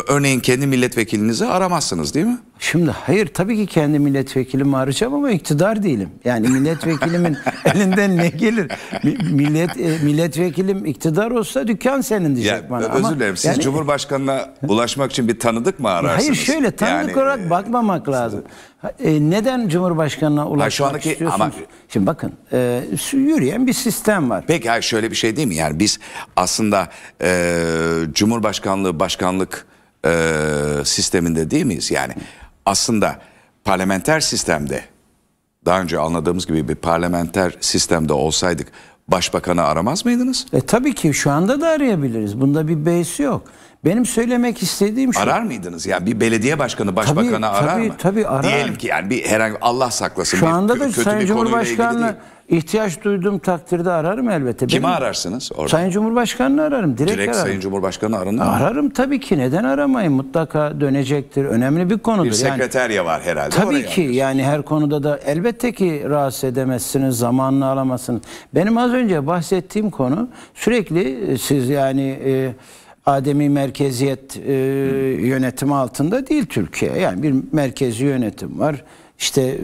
örneğin kendi milletvekilinizi aramazsınız değil mi? Şimdi hayır tabii ki kendi milletvekilim arayacağım ama iktidar değilim. Yani milletvekilimin elinden ne gelir? Millet e, milletvekilim iktidar olsa dükkan senin diyecek ya, bana. Özür dilerim. Siz yani, Cumhurbaşkanına ulaşmak için bir tanıdık mı ararsınız? Hayır şöyle tanıdık yani, olarak e, bakmamak lazım. E, neden Cumhurbaşkanına ulaşmak ha, şu andaki, istiyorsunuz? Ama, Şimdi bakın e, yürüyen bir sistem var. Peki hayır, şöyle bir şey değil mi? Yani biz aslında e, Cumhurbaşkanlığı başkanlık e, sisteminde değil miyiz? Yani aslında parlamenter sistemde daha önce anladığımız gibi bir parlamenter sistemde olsaydık başbakanı aramaz mıydınız? E tabii ki şu anda da arayabiliriz. Bunda bir beysi yok. Benim söylemek istediğim şu. Arar mıydınız? Yani bir belediye başkanı başbakanı tabii, arar tabii, mı? Tabii arar. Diyelim ki yani bir herhangi Allah saklasın. Şu anda da kötü Sayın Cumhurbaşkanı'na ihtiyaç duyduğum takdirde ararım elbette. Kimi Benim, ararsınız orada? Sayın Cumhurbaşkanı'nı ararım. Direkt, direkt ararım. Sayın Cumhurbaşkanı aranır mı? Ararım tabii ki. Neden aramayın? Mutlaka dönecektir. Önemli bir konudur. Bir sekreterya yani, var herhalde. Tabii ki arıyorsun. yani her konuda da elbette ki rahatsız edemezsiniz. Zamanını alamazsınız. Benim az önce bahsettiğim konu sürekli e, siz yani... E, ademi merkeziyet e, yönetimi altında değil Türkiye. Yani bir merkezi yönetim var. İşte e,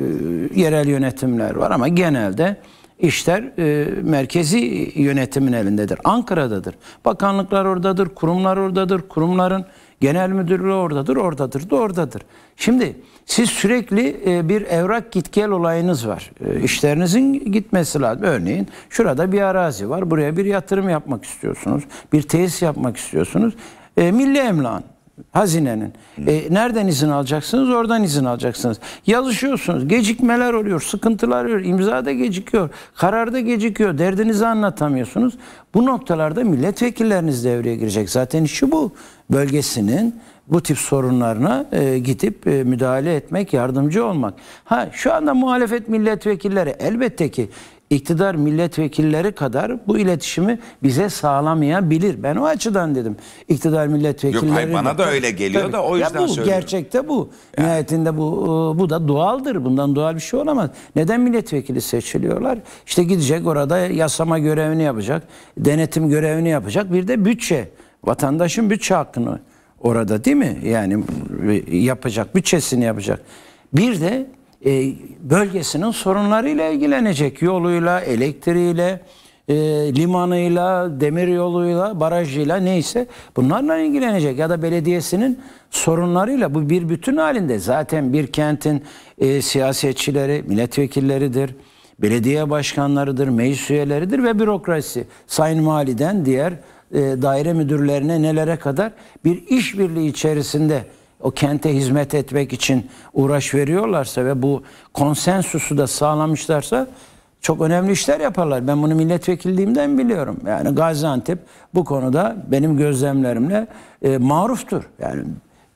yerel yönetimler var ama genelde işler e, merkezi yönetimin elindedir. Ankara'dadır. Bakanlıklar oradadır, kurumlar oradadır. Kurumların Genel müdürlüğü oradadır, oradadır da oradadır. Şimdi siz sürekli e, bir evrak git gel olayınız var. E, işlerinizin gitmesi lazım. Örneğin şurada bir arazi var. Buraya bir yatırım yapmak istiyorsunuz. Bir tesis yapmak istiyorsunuz. E, milli emlak Hazinenin. E, nereden izin alacaksınız? Oradan izin alacaksınız. Yazışıyorsunuz. Gecikmeler oluyor. Sıkıntılar oluyor. İmza da gecikiyor. Karar da gecikiyor. Derdinizi anlatamıyorsunuz. Bu noktalarda milletvekilleriniz devreye girecek. Zaten işi bu. Bölgesinin bu tip sorunlarına e, gidip e, müdahale etmek, yardımcı olmak. Ha şu anda muhalefet milletvekilleri elbette ki iktidar milletvekilleri kadar bu iletişimi bize sağlamayabilir. Ben o açıdan dedim. İktidar milletvekilleri... Yok hayır, bana da öyle geliyor tabii. da o yüzden ya bu, söylüyorum. Gerçekte bu. Yani. Nihayetinde bu e, bu da doğaldır. Bundan doğal bir şey olamaz. Neden milletvekili seçiliyorlar? İşte gidecek orada yasama görevini yapacak, denetim görevini yapacak. Bir de bütçe. Vatandaşın bütçe hakkını orada değil mi? Yani yapacak, bütçesini yapacak. Bir de e, bölgesinin sorunlarıyla ilgilenecek. Yoluyla, elektriğiyle, e, limanıyla, demir yoluyla, barajıyla neyse bunlarla ilgilenecek. Ya da belediyesinin sorunlarıyla bu bir bütün halinde. Zaten bir kentin e, siyasetçileri, milletvekilleridir, belediye başkanlarıdır, meclis üyeleridir ve bürokrasi. Sayın Mali'den diğer e, daire müdürlerine nelere kadar bir işbirliği içerisinde o kente hizmet etmek için uğraş veriyorlarsa ve bu konsensusu da sağlamışlarsa çok önemli işler yaparlar. Ben bunu milletvekilliğimden biliyorum. Yani Gaziantep bu konuda benim gözlemlerimle e, maruftur. Yani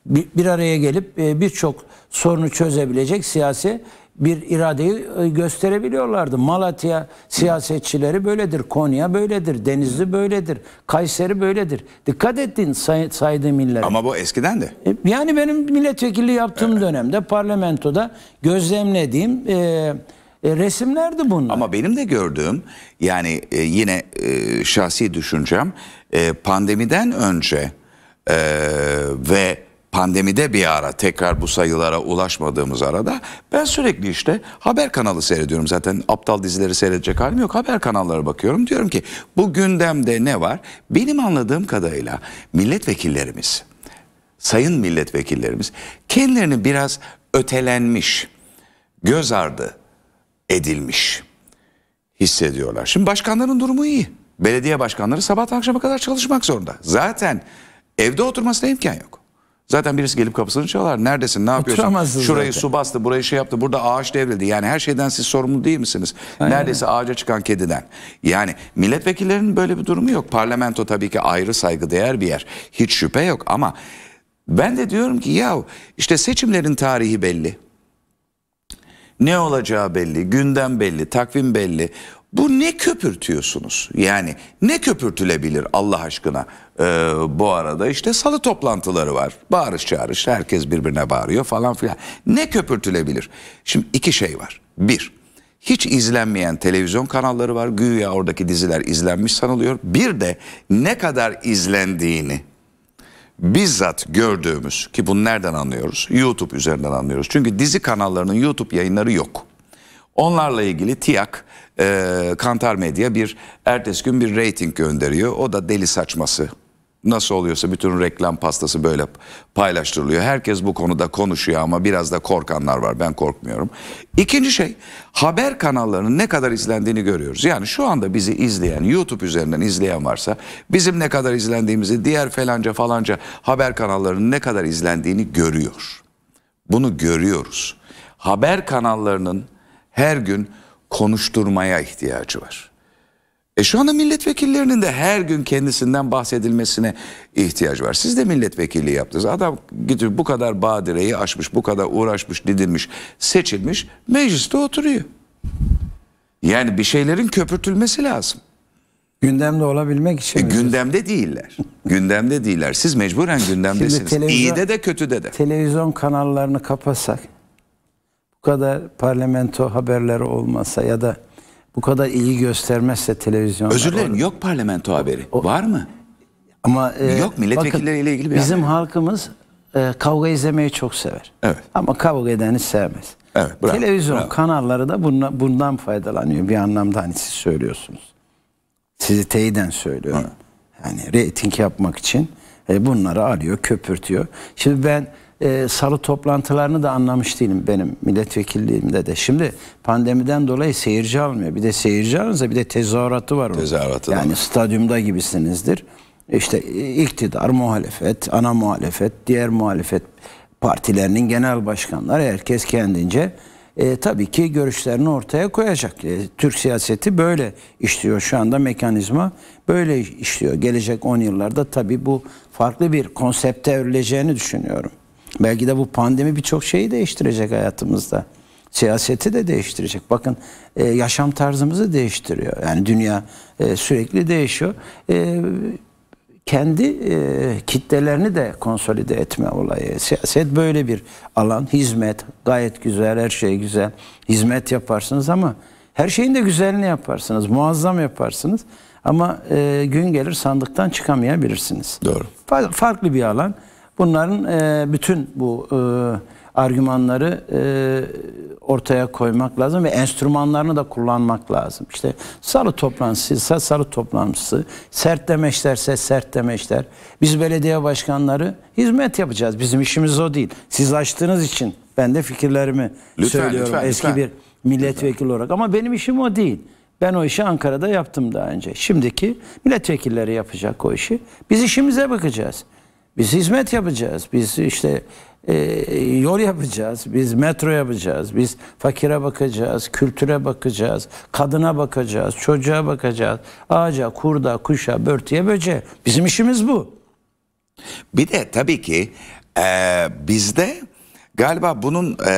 bir, bir araya gelip e, birçok sorunu çözebilecek siyasi bir iradeyi e, gösterebiliyorlardı. Malatya siyasetçileri böyledir, Konya böyledir, Denizli böyledir, Kayseri böyledir. Dikkat ettin say saydığım illere. Ama bu eskiden de. Yani benim milletvekili yaptığım evet. dönemde parlamentoda gözlemlediğim... E, e, resimlerdi bunlar. Ama benim de gördüğüm yani e, yine e, şahsi düşüncem e, pandemiden önce e, ve pandemide bir ara tekrar bu sayılara ulaşmadığımız arada ben sürekli işte haber kanalı seyrediyorum. Zaten aptal dizileri seyredecek halim yok. Haber kanallara bakıyorum. Diyorum ki bu gündemde ne var? Benim anladığım kadarıyla milletvekillerimiz, sayın milletvekillerimiz kendilerini biraz ötelenmiş, göz ardı edilmiş hissediyorlar. Şimdi başkanların durumu iyi. Belediye başkanları sabah akşama kadar çalışmak zorunda. Zaten evde oturmasına imkan yok. Zaten birisi gelip kapısını çalar. Neredesin? Ne yapıyorsun? Şurayı zaten. su bastı, burayı şey yaptı, burada ağaç devrildi. Yani her şeyden siz sorumlu değil misiniz? Aynen. Neredeyse ağaca çıkan kediden. Yani milletvekillerinin böyle bir durumu yok. Parlamento tabii ki ayrı saygıdeğer bir yer. Hiç şüphe yok ama ben de diyorum ki ya işte seçimlerin tarihi belli. Ne olacağı belli, gündem belli, takvim belli. Bu ne köpürtüyorsunuz? Yani ne köpürtülebilir Allah aşkına? Ee, bu arada işte salı toplantıları var. Bağırış çağırış herkes birbirine bağırıyor falan filan. Ne köpürtülebilir? Şimdi iki şey var. Bir, hiç izlenmeyen televizyon kanalları var. Güya oradaki diziler izlenmiş sanılıyor. Bir de ne kadar izlendiğini bizzat gördüğümüz ki bunu nereden anlıyoruz? YouTube üzerinden anlıyoruz. Çünkü dizi kanallarının YouTube yayınları yok. Onlarla ilgili TİAK, e, Kantar Medya bir ertesi gün bir reyting gönderiyor. O da deli saçması nasıl oluyorsa bütün reklam pastası böyle paylaştırılıyor. Herkes bu konuda konuşuyor ama biraz da korkanlar var. Ben korkmuyorum. İkinci şey haber kanallarının ne kadar izlendiğini görüyoruz. Yani şu anda bizi izleyen YouTube üzerinden izleyen varsa bizim ne kadar izlendiğimizi diğer falanca falanca haber kanallarının ne kadar izlendiğini görüyor. Bunu görüyoruz. Haber kanallarının her gün konuşturmaya ihtiyacı var. E şu anda milletvekillerinin de her gün kendisinden bahsedilmesine ihtiyaç var. Siz de milletvekili yaptınız. Adam gidiyor, bu kadar badireyi aşmış, bu kadar uğraşmış, didilmiş, seçilmiş, mecliste oturuyor. Yani bir şeylerin köpürtülmesi lazım. Gündemde olabilmek için. E, gündemde değiller. gündemde değiller. Siz mecburen gündemdesiniz. İyi de de kötü de de. Televizyon kanallarını kapasak, bu kadar parlamento haberleri olmasa ya da bu kadar iyi göstermezse televizyon... Özür dilerim yok parlamento haberi. O, Var mı? Ama e, Yok milletvekilleriyle ilgili bir Bizim haber. halkımız e, kavga izlemeyi çok sever. Evet. Ama kavga edeni sevmez. Evet, bravo, Televizyon bravo. kanalları da bundan, bundan faydalanıyor. Bir anlamda hani siz söylüyorsunuz. Sizi teyiden söylüyorum. Hı. Yani reyting yapmak için e, bunları arıyor, köpürtüyor. Şimdi ben e, salı toplantılarını da anlamış değilim benim milletvekilliğimde de. Şimdi pandemiden dolayı seyirci almıyor. Bir de seyirci alınca bir de tezahüratı var. Tezahüratı Yani stadyumda gibisinizdir. İşte e, iktidar, muhalefet, ana muhalefet, diğer muhalefet partilerinin genel başkanları herkes kendince e, tabii ki görüşlerini ortaya koyacak. E, Türk siyaseti böyle işliyor şu anda mekanizma böyle işliyor. Gelecek 10 yıllarda tabii bu farklı bir konsepte örüleceğini düşünüyorum. Belki de bu pandemi birçok şeyi değiştirecek hayatımızda. Siyaseti de değiştirecek. Bakın e, yaşam tarzımızı değiştiriyor. Yani dünya e, sürekli değişiyor. E, kendi e, kitlelerini de konsolide etme olayı. Siyaset böyle bir alan. Hizmet gayet güzel, her şey güzel. Hizmet yaparsınız ama her şeyin de güzelini yaparsınız. Muazzam yaparsınız. Ama e, gün gelir sandıktan çıkamayabilirsiniz. Doğru. Farklı bir alan. Bunların e, bütün bu e, argümanları e, ortaya koymak lazım ve enstrümanlarını da kullanmak lazım. İşte sarı toplantısı, sarı toplantısı, sert demeçlerse sert demeçler. Biz belediye başkanları hizmet yapacağız. Bizim işimiz o değil. Siz açtığınız için ben de fikirlerimi lütfen, söylüyorum lütfen, eski lütfen. bir milletvekili lütfen. olarak. Ama benim işim o değil. Ben o işi Ankara'da yaptım daha önce. Şimdiki milletvekilleri yapacak o işi. Biz işimize bakacağız. Biz hizmet yapacağız. Biz işte e, yol yapacağız. Biz metro yapacağız. Biz fakire bakacağız. Kültüre bakacağız. Kadına bakacağız. Çocuğa bakacağız. Ağaca, kurda, kuşa, börtüye, böce, Bizim işimiz bu. Bir de tabii ki e, bizde galiba bunun e,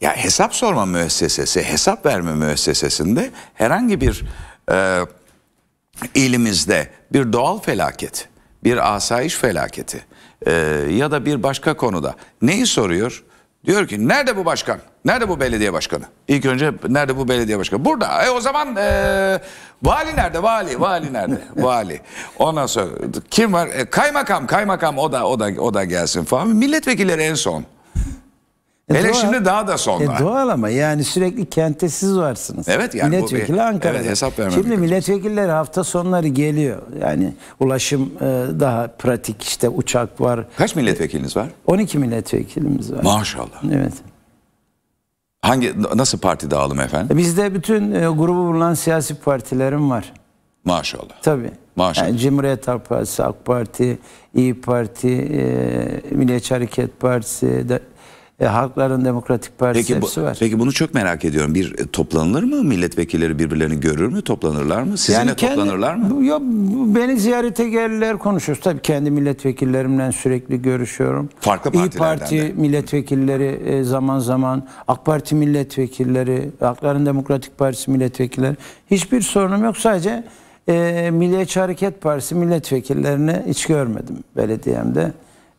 ya hesap sorma müessesesi, hesap verme müessesesinde herhangi bir e, ilimizde bir doğal felaket bir asayiş felaketi e, ya da bir başka konuda neyi soruyor? Diyor ki nerede bu başkan? Nerede bu belediye başkanı? İlk önce nerede bu belediye başkanı? Burada. E o zaman e, vali nerede? Vali, vali nerede? vali. Ondan sonra kim var? E, kaymakam, kaymakam o da o da o da gelsin falan. Milletvekilleri en son. E Hele doğal, şimdi daha da sonra. E doğal ama yani sürekli kentte siz varsınız. Evet yani. Milletvekili bir, Ankara'da. Evet hesap vermem. Şimdi milletvekilleri hafta sonları geliyor. Yani ulaşım e, daha pratik işte uçak var. Kaç milletvekiliniz var? 12 milletvekilimiz var. Maşallah. Evet. Hangi nasıl parti dağılımı efendim? E, bizde bütün e, grubu bulunan siyasi partilerim var. Maşallah. Tabii. Maşallah. Yani Cumhuriyet Halk Partisi, AK Parti, İyi Parti, e, Milliyetçi Hareket Partisi, de, e, Halkların Demokratik Partisi peki, hepsi bu, var. Peki bunu çok merak ediyorum. Bir e, toplanılır mı? Milletvekilleri birbirlerini görür mü? Toplanırlar mı? Sizinle yani kendi, toplanırlar mı? Ya, beni ziyarete gelirler konuşuyoruz. Tabii kendi milletvekillerimle sürekli görüşüyorum. Farklı İyi Parti de. milletvekilleri e, zaman zaman AK Parti milletvekilleri, Halkların Demokratik Partisi milletvekilleri. Hiçbir sorunum yok. Sadece e, Milliyetçi Hareket Partisi milletvekillerini hiç görmedim belediyemde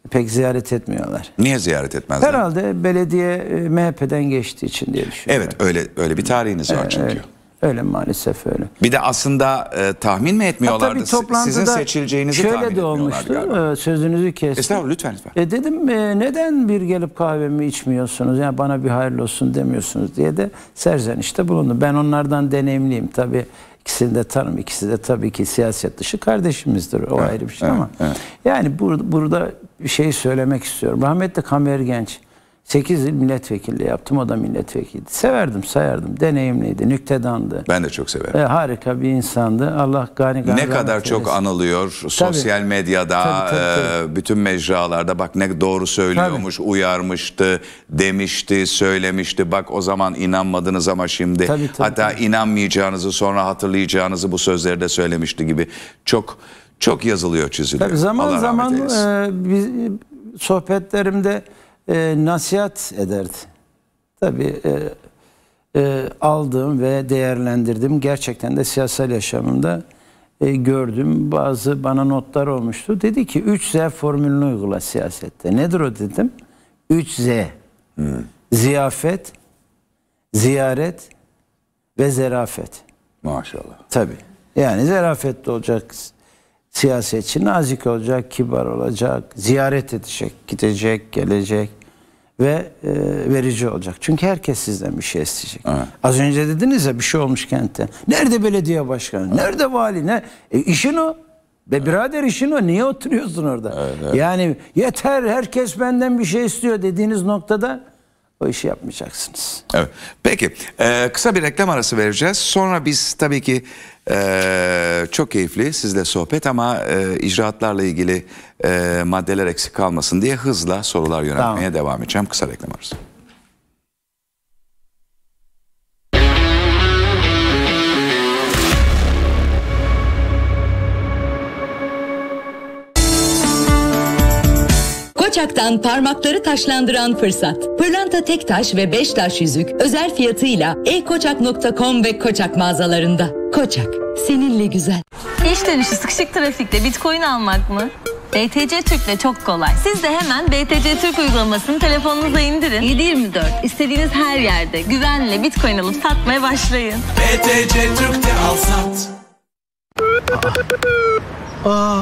pek ziyaret etmiyorlar. Niye ziyaret etmezler? Herhalde belediye e, MHP'den geçtiği için diye düşünüyorum. Evet öyle öyle bir tarihiniz var e, çünkü. Evet. Öyle maalesef öyle. Bir de aslında e, tahmin mi etmiyorlardı? Ha, tabii Sizin seçileceğinizi şöyle tahmin de olmuştu. Galiba. E, sözünüzü kestim. Estağfurullah lütfen lütfen. E, dedim e, neden bir gelip kahvemi içmiyorsunuz? Yani bana bir hayırlı olsun demiyorsunuz diye de serzenişte bulundu. Ben onlardan deneyimliyim tabii. İkisini de tanım. İkisi de tabii ki siyaset dışı kardeşimizdir. O evet, ayrı bir şey evet, ama. Evet. Yani bur burada bir şey söylemek istiyorum. Rahmetli Kamer Genç 8 yıl milletvekilliği yaptım. O da milletvekildi. Severdim, sayardım. Deneyimliydi, nüktedandı. Ben de çok severim. E, harika bir insandı. Allah gani gani Ne kadar çok eylesin. anılıyor sosyal tabii. medyada, tabii, tabii, tabii. E, bütün mecralarda. Bak ne doğru söylüyormuş, tabii. uyarmıştı, demişti, söylemişti. Bak o zaman inanmadınız ama şimdi. Tabii, tabii, Hatta tabii. inanmayacağınızı, sonra hatırlayacağınızı bu sözleri de söylemişti gibi. Çok çok yazılıyor, çiziliyor. Tabii zaman Allah zaman e, biz, sohbetlerimde e, nasihat ederdi. Tabii e, e, aldım ve değerlendirdim. Gerçekten de siyasal yaşamımda e, gördüm. Bazı bana notlar olmuştu. Dedi ki 3Z formülünü uygula siyasette. Nedir o dedim? 3Z. Hmm. Ziyafet, ziyaret ve zerafet. Maşallah. Tabii. Yani zerafetli olacaksın siyasetçi nazik olacak, kibar olacak, ziyaret edecek, gidecek, gelecek ve e, verici olacak. Çünkü herkes sizden bir şey isteyecek. Evet. Az önce dediniz ya bir şey olmuş kentte. Nerede belediye başkanı? Evet. Nerede vali? Ne? E, işin o. Be evet. birader işin o. Niye oturuyorsun orada? Evet, evet. Yani yeter herkes benden bir şey istiyor dediğiniz noktada o işi yapmayacaksınız. Evet. Peki e, kısa bir reklam arası vereceğiz. Sonra biz tabii ki e, çok keyifli sizle sohbet ama e, icraatlarla ilgili e, maddeler eksik kalmasın diye hızla sorular yöneltmeye tamam. devam edeceğim. Kısa reklam arası. Kaçaktan parmakları taşlandıran fırsat. Pırlanta tek taş ve beş taş yüzük özel fiyatıyla ekoçak.com ve Koçak mağazalarında. Koçak, seninle güzel. İş dönüşü sıkışık trafikte bitcoin almak mı? BTC Türk'le çok kolay. Siz de hemen BTC Türk uygulamasını telefonunuza indirin. 724 istediğiniz her yerde güvenle Bitcoin alıp satmaya başlayın. BTC Türk'te al sat. Aa,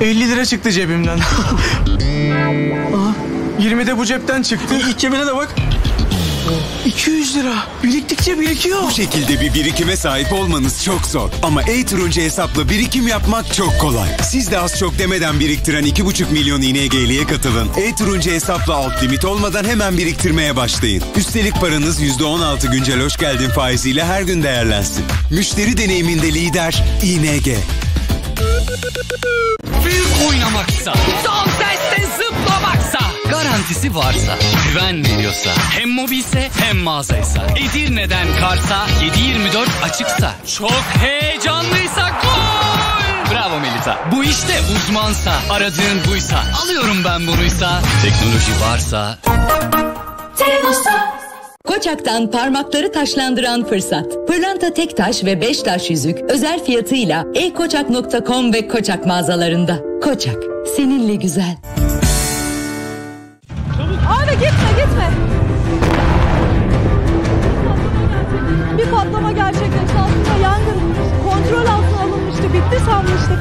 50 lira çıktı cebimden. Aha, 20 de bu cepten çıktı. İlk cebine de bak. 200 lira. Biriktikçe birikiyor. Bu şekilde bir birikime sahip olmanız çok zor. Ama e hesapla birikim yapmak çok kolay. Siz de az çok demeden biriktiren 2,5 milyon İNG'liye katılın. e hesapla alt limit olmadan hemen biriktirmeye başlayın. Üstelik paranız %16 güncel hoş geldin faiziyle her gün değerlensin. Müşteri deneyiminde lider İNG. Büyük oynamaksa, son testte zıplamaksa, garantisi varsa, güven veriyorsa, hem mobilse hem mağazaysa, Edirne'den Kars'a 7-24 açıksa, çok heyecanlıysa gol! Bravo Melita. Bu işte uzmansa, aradığın buysa, alıyorum ben bunuysa, teknoloji varsa... Tenos'a Koçak'tan parmakları taşlandıran fırsat. Pırlanta tek taş ve beş taş yüzük özel fiyatıyla ekoçak.com ve Koçak mağazalarında. Koçak, seninle güzel. Abi gitme gitme. Bir patlama gerçekleşti aslında yangın kontrol altına alınmıştı bitti sanmıştık.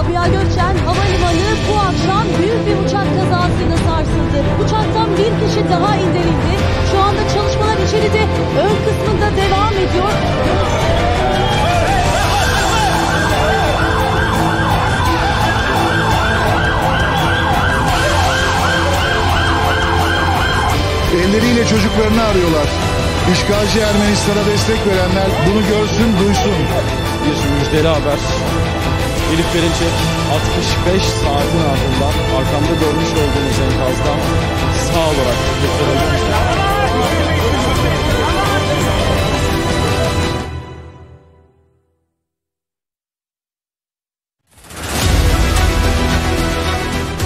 Sabiha Gökçen Havalimanı bu akşam büyük bir uçak kazasıyla sarsıldı. Uçaktan bir kişi daha indirildi. Şu anda çalışmalar içeride ön kısmında devam ediyor. Elleriyle çocuklarını arıyorlar. İşgalci Ermenistan'a destek verenler bunu görsün, duysun. Bir müjdeli haber. Elif Berinçe 65 saatin ardından arkamda görmüş olduğunuz enkazdan sağ olarak teşekkür ederim.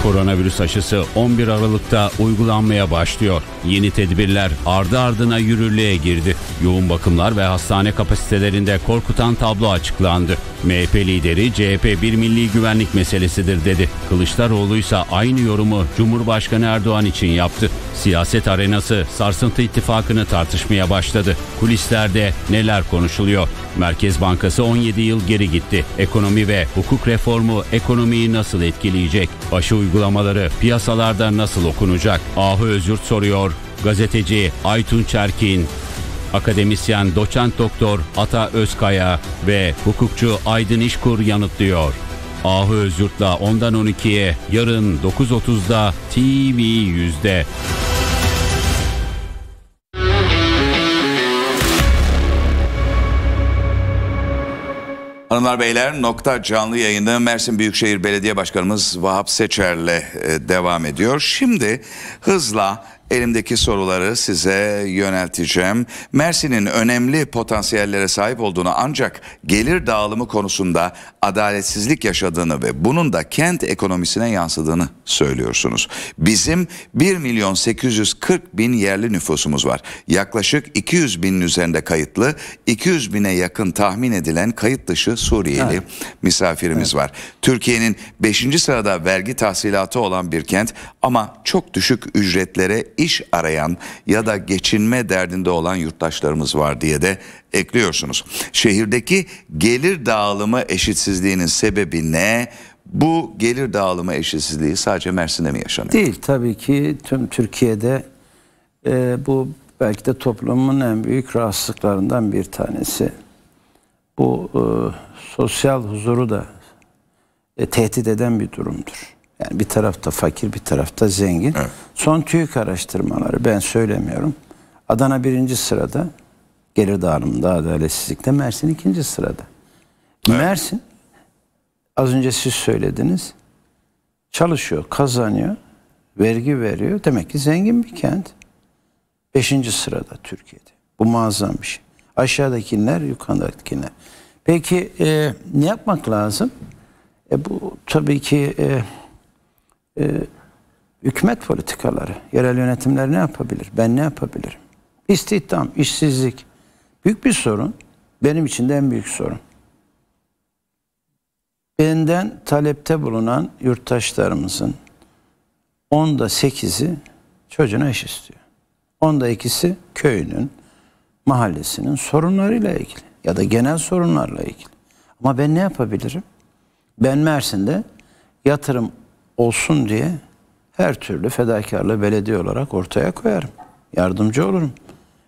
Koronavirüs aşısı 11 Aralık'ta uygulanmaya başlıyor. Yeni tedbirler ardı ardına yürürlüğe girdi. Yoğun bakımlar ve hastane kapasitelerinde korkutan tablo açıklandı. MHP lideri CHP bir milli güvenlik meselesidir dedi. Kılıçdaroğlu ise aynı yorumu Cumhurbaşkanı Erdoğan için yaptı. Siyaset arenası sarsıntı ittifakını tartışmaya başladı. Kulislerde neler konuşuluyor? Merkez Bankası 17 yıl geri gitti. Ekonomi ve hukuk reformu ekonomiyi nasıl etkileyecek? Aşı uygulaması uygulamaları piyasalarda nasıl okunacak? Ahu Özyurt soruyor. Gazeteci Aytun Çerkin, akademisyen doçent doktor Ata Özkaya ve hukukçu Aydın İşkur yanıtlıyor. Ahu Özyurt'la 10'dan 12'ye yarın 9.30'da TV 100'de. Hanımlar beyler nokta canlı yayında Mersin Büyükşehir Belediye Başkanımız Vahap Seçer'le e, devam ediyor. Şimdi hızla elimdeki soruları size yönelteceğim. Mersin'in önemli potansiyellere sahip olduğunu ancak gelir dağılımı konusunda adaletsizlik yaşadığını ve bunun da kent ekonomisine yansıdığını söylüyorsunuz. Bizim 1 milyon 840 bin yerli nüfusumuz var. Yaklaşık 200 binin üzerinde kayıtlı, 200 bine yakın tahmin edilen kayıt dışı Suriyeli evet. misafirimiz evet. var. Türkiye'nin 5. sırada vergi tahsilatı olan bir kent ama çok düşük ücretlere iş arayan ya da geçinme derdinde olan yurttaşlarımız var diye de ekliyorsunuz. Şehirdeki gelir dağılımı eşitsizliğinin sebebi ne? Bu gelir dağılımı eşitsizliği sadece Mersin'de mi yaşanıyor? Değil tabii ki tüm Türkiye'de e, bu belki de toplumun en büyük rahatsızlıklarından bir tanesi. Bu e, sosyal huzuru da e, tehdit eden bir durumdur. Yani bir tarafta fakir bir tarafta zengin. Evet. Son TÜİK araştırmaları ben söylemiyorum. Adana birinci sırada gelir dağılımında adaletsizlikte Mersin ikinci sırada. Evet. Mersin az önce siz söylediniz çalışıyor kazanıyor vergi veriyor demek ki zengin bir kent. Beşinci sırada Türkiye'de. Bu muazzam bir şey. Aşağıdakiler yukarıdakiler. Peki e, ne yapmak lazım? E, bu tabii ki... E, e, hükümet politikaları, yerel yönetimler ne yapabilir? Ben ne yapabilirim? İstihdam, işsizlik büyük bir sorun. Benim için de en büyük sorun. Benden talepte bulunan yurttaşlarımızın onda sekizi çocuğuna iş istiyor. Onda ikisi köyünün, mahallesinin sorunlarıyla ilgili ya da genel sorunlarla ilgili. Ama ben ne yapabilirim? Ben Mersin'de yatırım olsun diye her türlü fedakarlığı belediye olarak ortaya koyarım. Yardımcı olurum.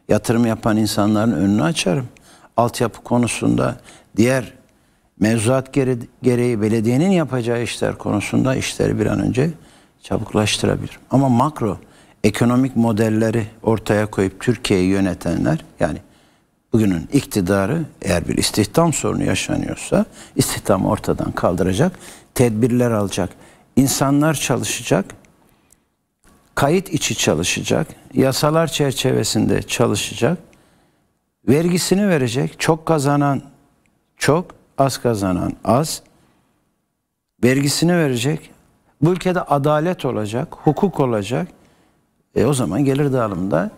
Yatırım yapan insanların önünü açarım. Altyapı konusunda diğer mevzuat gereği belediyenin yapacağı işler konusunda işleri bir an önce çabuklaştırabilirim. Ama makro ekonomik modelleri ortaya koyup Türkiye'yi yönetenler yani bugünün iktidarı eğer bir istihdam sorunu yaşanıyorsa istihdamı ortadan kaldıracak tedbirler alacak insanlar çalışacak, kayıt içi çalışacak, yasalar çerçevesinde çalışacak, vergisini verecek, çok kazanan çok, az kazanan az, vergisini verecek, bu ülkede adalet olacak, hukuk olacak, e o zaman gelir dağılımında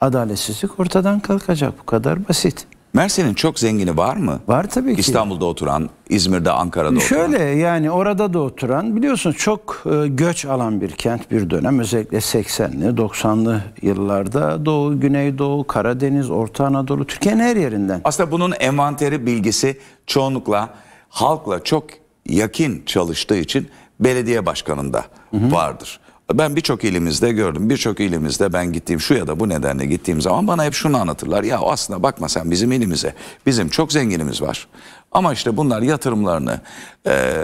adaletsizlik ortadan kalkacak. Bu kadar basit. Mersin'in çok zengini var mı? Var tabii ki. İstanbul'da oturan, İzmir'de, Ankara'da Şöyle, oturan. Şöyle yani orada da oturan biliyorsunuz çok e, göç alan bir kent bir dönem. Özellikle 80'li, 90'lı yıllarda Doğu, Güneydoğu, Karadeniz, Orta Anadolu, Türkiye'nin her yerinden. Aslında bunun envanteri bilgisi çoğunlukla halkla çok yakın çalıştığı için belediye başkanında hı hı. vardır. Ben birçok ilimizde gördüm. Birçok ilimizde ben gittiğim şu ya da bu nedenle gittiğim zaman bana hep şunu anlatırlar. Ya aslında bakma sen bizim ilimize. Bizim çok zenginimiz var. Ama işte bunlar yatırımlarını e,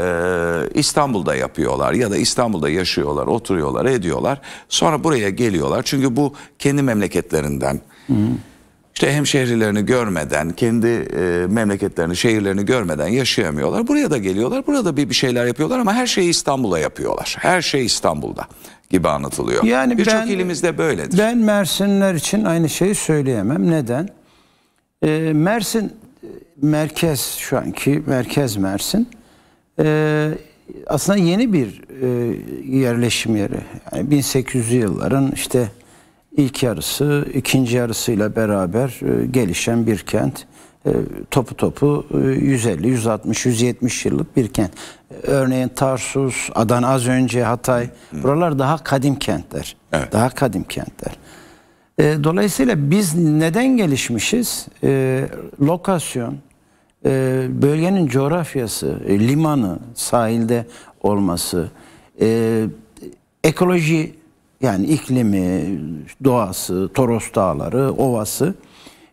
İstanbul'da yapıyorlar ya da İstanbul'da yaşıyorlar, oturuyorlar, ediyorlar. Sonra buraya geliyorlar. Çünkü bu kendi memleketlerinden. Hı hmm işte hemşehrilerini görmeden, kendi e, memleketlerini, şehirlerini görmeden yaşayamıyorlar. Buraya da geliyorlar, burada bir, bir şeyler yapıyorlar ama her şeyi İstanbul'a yapıyorlar. Her şey İstanbul'da gibi anlatılıyor. Yani Birçok ilimizde böyledir. Ben Mersinler için aynı şeyi söyleyemem. Neden? E, Mersin merkez şu anki merkez Mersin. E, aslında yeni bir e, yerleşim yeri. Yani 1800'lü yılların işte ilk yarısı ikinci yarısıyla beraber e, gelişen bir kent. E, topu topu 150, 160, 170 yıllık bir kent. E, örneğin Tarsus, Adana az önce Hatay. Buralar daha kadim kentler. Evet. Daha kadim kentler. Dolayısıyla biz neden gelişmişiz? Lokasyon, bölgenin coğrafyası, limanı, sahilde olması, ekoloji, yani iklimi, doğası, Toros Dağları, ovası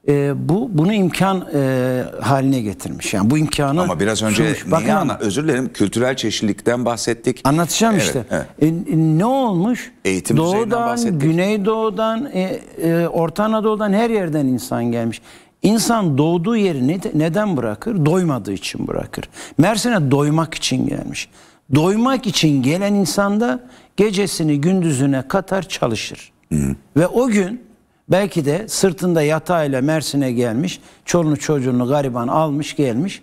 e, bu bunu imkan e, haline getirmiş. Yani bu imkanı Ama biraz önce sunmuş. Bakın niye ama, özür dilerim kültürel çeşitlilikten bahsettik. Anlatacağım evet, işte. Evet. E, ne olmuş? Eğitim Doğudan, Güneydoğu'dan, e, e, Orta Anadolu'dan her yerden insan gelmiş. İnsan doğduğu yeri ne, neden bırakır? Doymadığı için bırakır. Mersin'e doymak için gelmiş. Doymak için gelen insanda gecesini gündüzüne katar çalışır. Hı. Ve o gün belki de sırtında yatağıyla Mersin'e gelmiş, çolunu çocuğunu gariban almış gelmiş.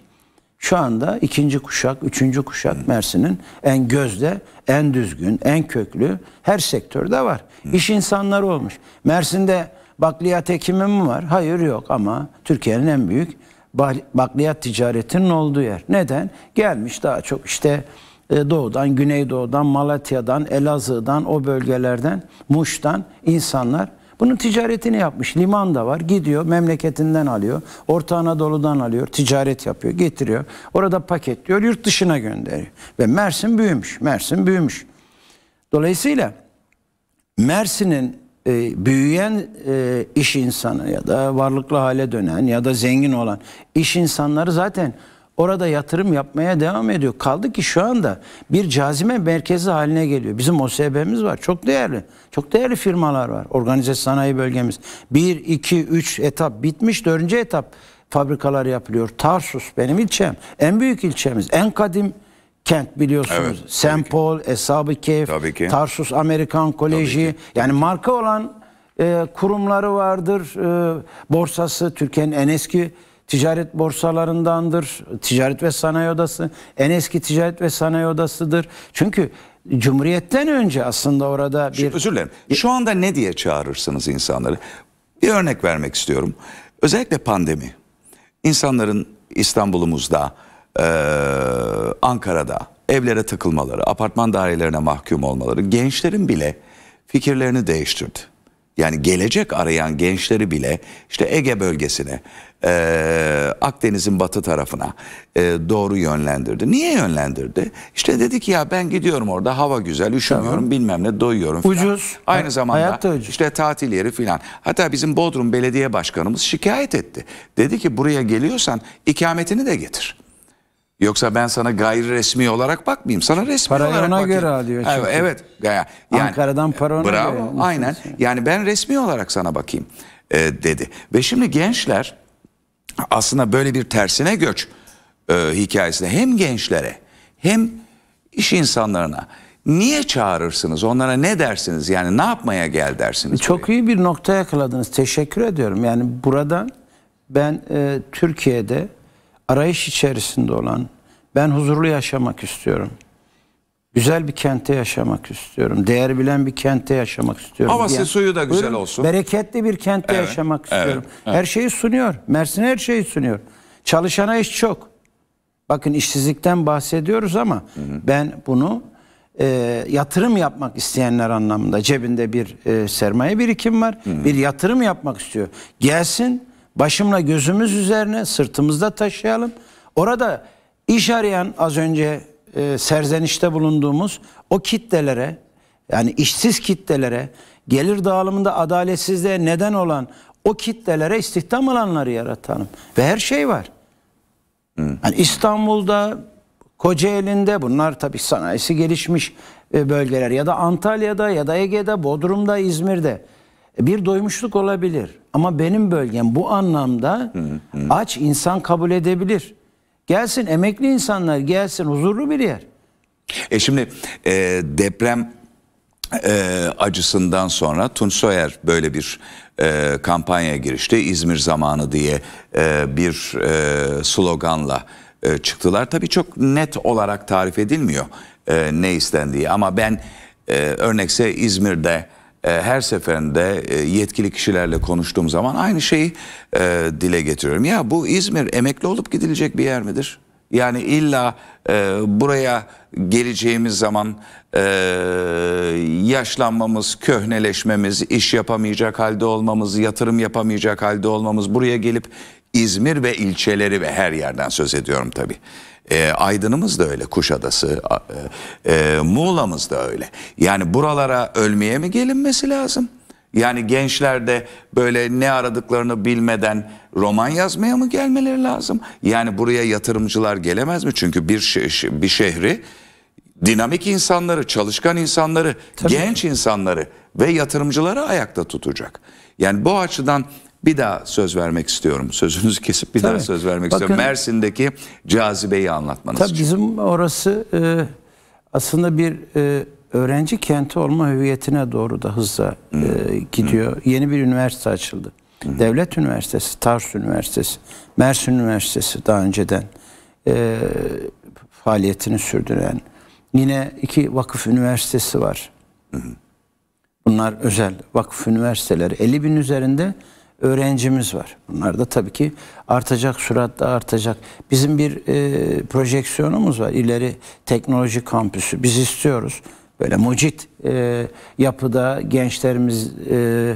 Şu anda ikinci kuşak, üçüncü kuşak Mersin'in en gözde, en düzgün, en köklü her sektörde var. Hı. İş insanları olmuş. Mersin'de bakliyat ekimi mi var? Hayır yok ama Türkiye'nin en büyük bakliyat ticaretinin olduğu yer. Neden? Gelmiş daha çok işte e, doğudan, güneydoğudan, Malatya'dan, Elazığ'dan, o bölgelerden, Muş'tan insanlar bunun ticaretini yapmış. Liman da var. Gidiyor memleketinden alıyor. Orta Anadolu'dan alıyor. Ticaret yapıyor. Getiriyor. Orada paketliyor. Yurt dışına gönderiyor. Ve Mersin büyümüş. Mersin büyümüş. Dolayısıyla Mersin'in e, büyüyen e, iş insanı ya da varlıklı hale dönen ya da zengin olan iş insanları zaten orada yatırım yapmaya devam ediyor. Kaldı ki şu anda bir cazime merkezi haline geliyor. Bizim OSB'miz var. Çok değerli. Çok değerli firmalar var. Organize sanayi bölgemiz. 1, 2, 3 etap bitmiş. 4. etap fabrikalar yapılıyor. Tarsus benim ilçem. En büyük ilçemiz. En kadim kent biliyorsunuz. Evet, St. Paul, eshab Keyf, Tarsus Amerikan Koleji. Yani marka olan e, kurumları vardır. E, borsası Türkiye'nin en eski ticaret borsalarındandır. Ticaret ve Sanayi Odası en eski ticaret ve sanayi odasıdır. Çünkü Cumhuriyet'ten önce aslında orada bir... Şu, özür dilerim. Şu anda ne diye çağırırsınız insanları? Bir örnek vermek istiyorum. Özellikle pandemi. İnsanların İstanbul'umuzda, e, Ankara'da evlere tıkılmaları, apartman dairelerine mahkum olmaları, gençlerin bile fikirlerini değiştirdi yani gelecek arayan gençleri bile işte Ege bölgesine, e, Akdeniz'in batı tarafına e, doğru yönlendirdi. Niye yönlendirdi? İşte dedi ki ya ben gidiyorum orada hava güzel, üşümüyorum tamam. bilmem ne doyuyorum. Falan. Ucuz. Aynı zamanda ucuz. işte tatil yeri filan. Hatta bizim Bodrum Belediye Başkanımız şikayet etti. Dedi ki buraya geliyorsan ikametini de getir. Yoksa ben sana gayri resmi olarak bakmayayım. Sana resmi parayı olarak ona bakayım. göre diyor Çünkü. Evet. evet. Yani, Ankara'dan para ona bravo, göre. Bravo. Aynen. Yani ben resmi olarak sana bakayım e, dedi. Ve şimdi gençler aslında böyle bir tersine göç e, hikayesinde hem gençlere hem iş insanlarına niye çağırırsınız? Onlara ne dersiniz? Yani ne yapmaya gel dersiniz? Çok buraya? iyi bir nokta yakaladınız. Teşekkür ediyorum. Yani buradan ben e, Türkiye'de arayış içerisinde olan ben huzurlu yaşamak istiyorum. Güzel bir kente yaşamak istiyorum. Değer bilen bir kente yaşamak istiyorum. Havası diyen, suyu da güzel olsun. Bereketli bir kente evet, yaşamak istiyorum. Evet. Her şeyi sunuyor. Mersin her şeyi sunuyor. Çalışana iş çok. Bakın işsizlikten bahsediyoruz ama hı hı. ben bunu e, yatırım yapmak isteyenler anlamında cebinde bir e, sermaye birikim var. Hı hı. Bir yatırım yapmak istiyor. Gelsin Başımla gözümüz üzerine sırtımızda taşıyalım. Orada iş arayan az önce e, serzenişte bulunduğumuz o kitlelere yani işsiz kitlelere gelir dağılımında adaletsizliğe neden olan o kitlelere istihdam alanları yaratalım. Ve her şey var. Hmm. Yani İstanbul'da, Kocaeli'nde bunlar tabii sanayisi gelişmiş e, bölgeler ya da Antalya'da ya da Ege'de, Bodrum'da, İzmir'de bir doymuşluk olabilir. Ama benim bölgem bu anlamda hı hı. aç insan kabul edebilir. Gelsin emekli insanlar gelsin huzurlu bir yer. E şimdi e, deprem e, acısından sonra Tunç Soyer böyle bir e, kampanya girişti. İzmir zamanı diye e, bir e, sloganla e, çıktılar. Tabii çok net olarak tarif edilmiyor e, ne istendiği ama ben e, örnekse İzmir'de ee, her seferinde e, yetkili kişilerle konuştuğum zaman aynı şeyi e, dile getiriyorum. Ya bu İzmir emekli olup gidilecek bir yer midir? Yani illa e, buraya geleceğimiz zaman yaşlanmamız, köhneleşmemiz, iş yapamayacak halde olmamız, yatırım yapamayacak halde olmamız, buraya gelip İzmir ve ilçeleri ve her yerden söz ediyorum tabii. E, Aydın'ımız da öyle, Kuşadası, e, e, Muğla'mız da öyle. Yani buralara ölmeye mi gelinmesi lazım? Yani gençler de böyle ne aradıklarını bilmeden roman yazmaya mı gelmeleri lazım? Yani buraya yatırımcılar gelemez mi? Çünkü bir bir şehri dinamik insanları, çalışkan insanları, Tabii. genç insanları ve yatırımcıları ayakta tutacak. Yani bu açıdan bir daha söz vermek istiyorum. Sözünüzü kesip bir Tabii. daha söz vermek Bakın, istiyorum. Mersin'deki cazibeyi anlatmanız Tabii için. Bizim orası e, aslında bir e, öğrenci kenti olma hüviyetine doğru da hızla e, gidiyor. Hmm. Yeni bir üniversite açıldı. Hmm. Devlet Üniversitesi, Tars Üniversitesi, Mersin Üniversitesi daha önceden e, faaliyetini sürdüren. Yine iki vakıf üniversitesi var. Hı hı. Bunlar özel vakıf üniversiteleri. 50 bin üzerinde öğrencimiz var. Bunlar da tabii ki artacak, süratle artacak. Bizim bir e, projeksiyonumuz var. İleri teknoloji kampüsü. Biz istiyoruz. Böyle mucit e, yapıda gençlerimiz e,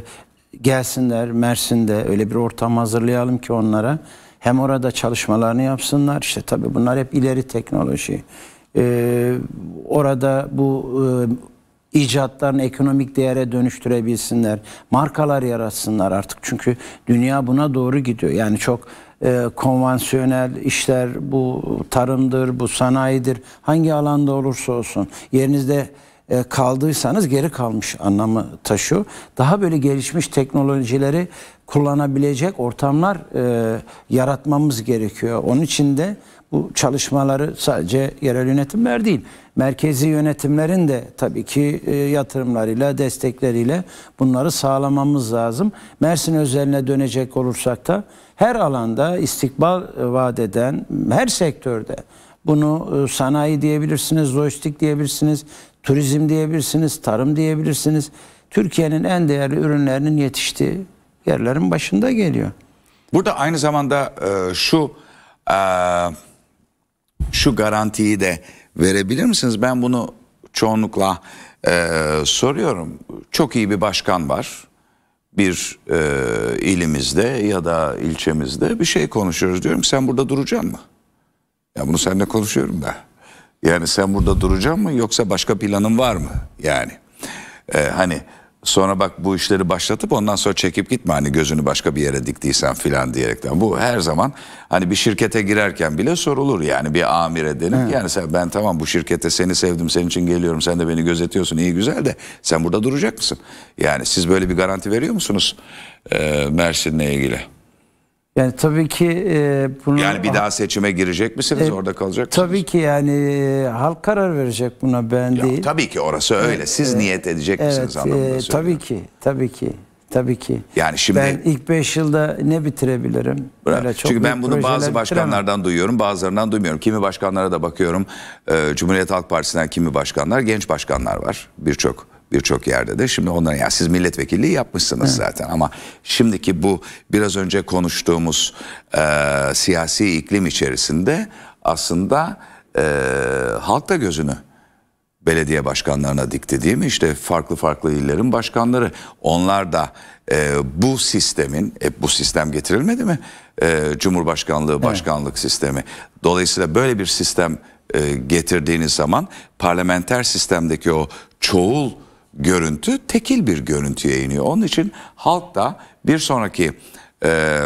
gelsinler Mersin'de. Öyle bir ortam hazırlayalım ki onlara. Hem orada çalışmalarını yapsınlar. İşte tabii bunlar hep ileri teknoloji. Ee, orada bu e, icatlarını ekonomik değere dönüştürebilsinler. Markalar yaratsınlar artık çünkü dünya buna doğru gidiyor. Yani çok e, konvansiyonel işler bu tarımdır, bu sanayidir. Hangi alanda olursa olsun yerinizde e, kaldıysanız geri kalmış anlamı taşıyor. Daha böyle gelişmiş teknolojileri kullanabilecek ortamlar e, yaratmamız gerekiyor. Onun için de bu çalışmaları sadece yerel yönetimler değil, merkezi yönetimlerin de tabii ki e, yatırımlarıyla, destekleriyle bunları sağlamamız lazım. Mersin özeline dönecek olursak da her alanda istikbal vaat eden, her sektörde bunu e, sanayi diyebilirsiniz, lojistik diyebilirsiniz, turizm diyebilirsiniz, tarım diyebilirsiniz. Türkiye'nin en değerli ürünlerinin yetiştiği yerlerin başında geliyor. Burada aynı zamanda e, şu şu garantiyi de verebilir misiniz? Ben bunu çoğunlukla e, soruyorum. Çok iyi bir başkan var bir e, ilimizde ya da ilçemizde bir şey konuşuyoruz diyorum. Sen burada duracaksın mı? Ya bunu seninle konuşuyorum da. Yani sen burada duracaksın mı yoksa başka planın var mı? Yani e, hani Sonra bak bu işleri başlatıp ondan sonra çekip gitme hani gözünü başka bir yere diktiysen filan diyerekten. Bu her zaman hani bir şirkete girerken bile sorulur yani bir amir denir. Evet. Yani sen ben tamam bu şirkete seni sevdim senin için geliyorum sen de beni gözetiyorsun iyi güzel de sen burada duracak mısın? Yani siz böyle bir garanti veriyor musunuz e, Mersin'le ilgili? Yani tabii ki e, bunu... Yani bir daha seçime girecek misiniz? E, orada kalacak mısınız? Tabii ki yani e, halk karar verecek buna ben ya, değil. Tabii ki orası öyle. E, Siz e, niyet edecek evet, misiniz e, anlamında e, Tabii ki, tabii ki. Tabii ki. Yani şimdi ben ilk 5 yılda ne bitirebilirim? çok Çünkü ben bunu bazı başkanlardan bitiremem. duyuyorum, bazılarından duymuyorum. Kimi başkanlara da bakıyorum. Ee, Cumhuriyet Halk Partisi'nden kimi başkanlar, genç başkanlar var birçok birçok yerde de. Şimdi onların ya siz milletvekilliği yapmışsınız evet. zaten ama şimdiki bu biraz önce konuştuğumuz e, siyasi iklim içerisinde aslında e, halk da gözünü belediye başkanlarına dikti değil mi? İşte farklı farklı illerin başkanları. Onlar da e, bu sistemin, e, bu sistem getirilmedi mi? E, Cumhurbaşkanlığı başkanlık evet. sistemi. Dolayısıyla böyle bir sistem e, getirdiğiniz zaman parlamenter sistemdeki o çoğul görüntü tekil bir görüntüye iniyor. Onun için halk da bir sonraki e,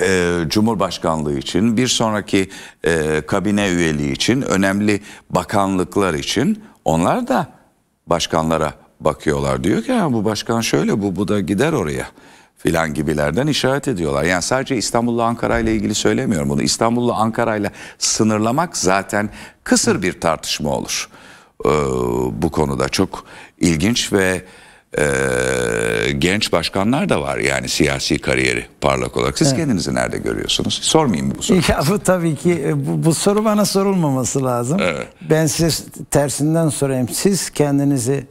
e, Cumhurbaşkanlığı için, bir sonraki e, kabine üyeliği için, önemli bakanlıklar için onlar da başkanlara bakıyorlar. Diyor ki ya bu başkan şöyle bu bu da gider oraya filan gibilerden işaret ediyorlar. Yani sadece İstanbul'la Ankara ile ilgili söylemiyorum bunu. İstanbul'la Ankara ile sınırlamak zaten kısır bir tartışma olur. Ee, bu konuda çok ilginç ve e, genç başkanlar da var yani siyasi kariyeri parlak olarak. Siz evet. kendinizi nerede görüyorsunuz? Sormayayım bu soruyu. Ya bu tabii ki e, bu, bu soru bana sorulmaması lazım. Evet. Ben size tersinden sorayım. Siz kendinizi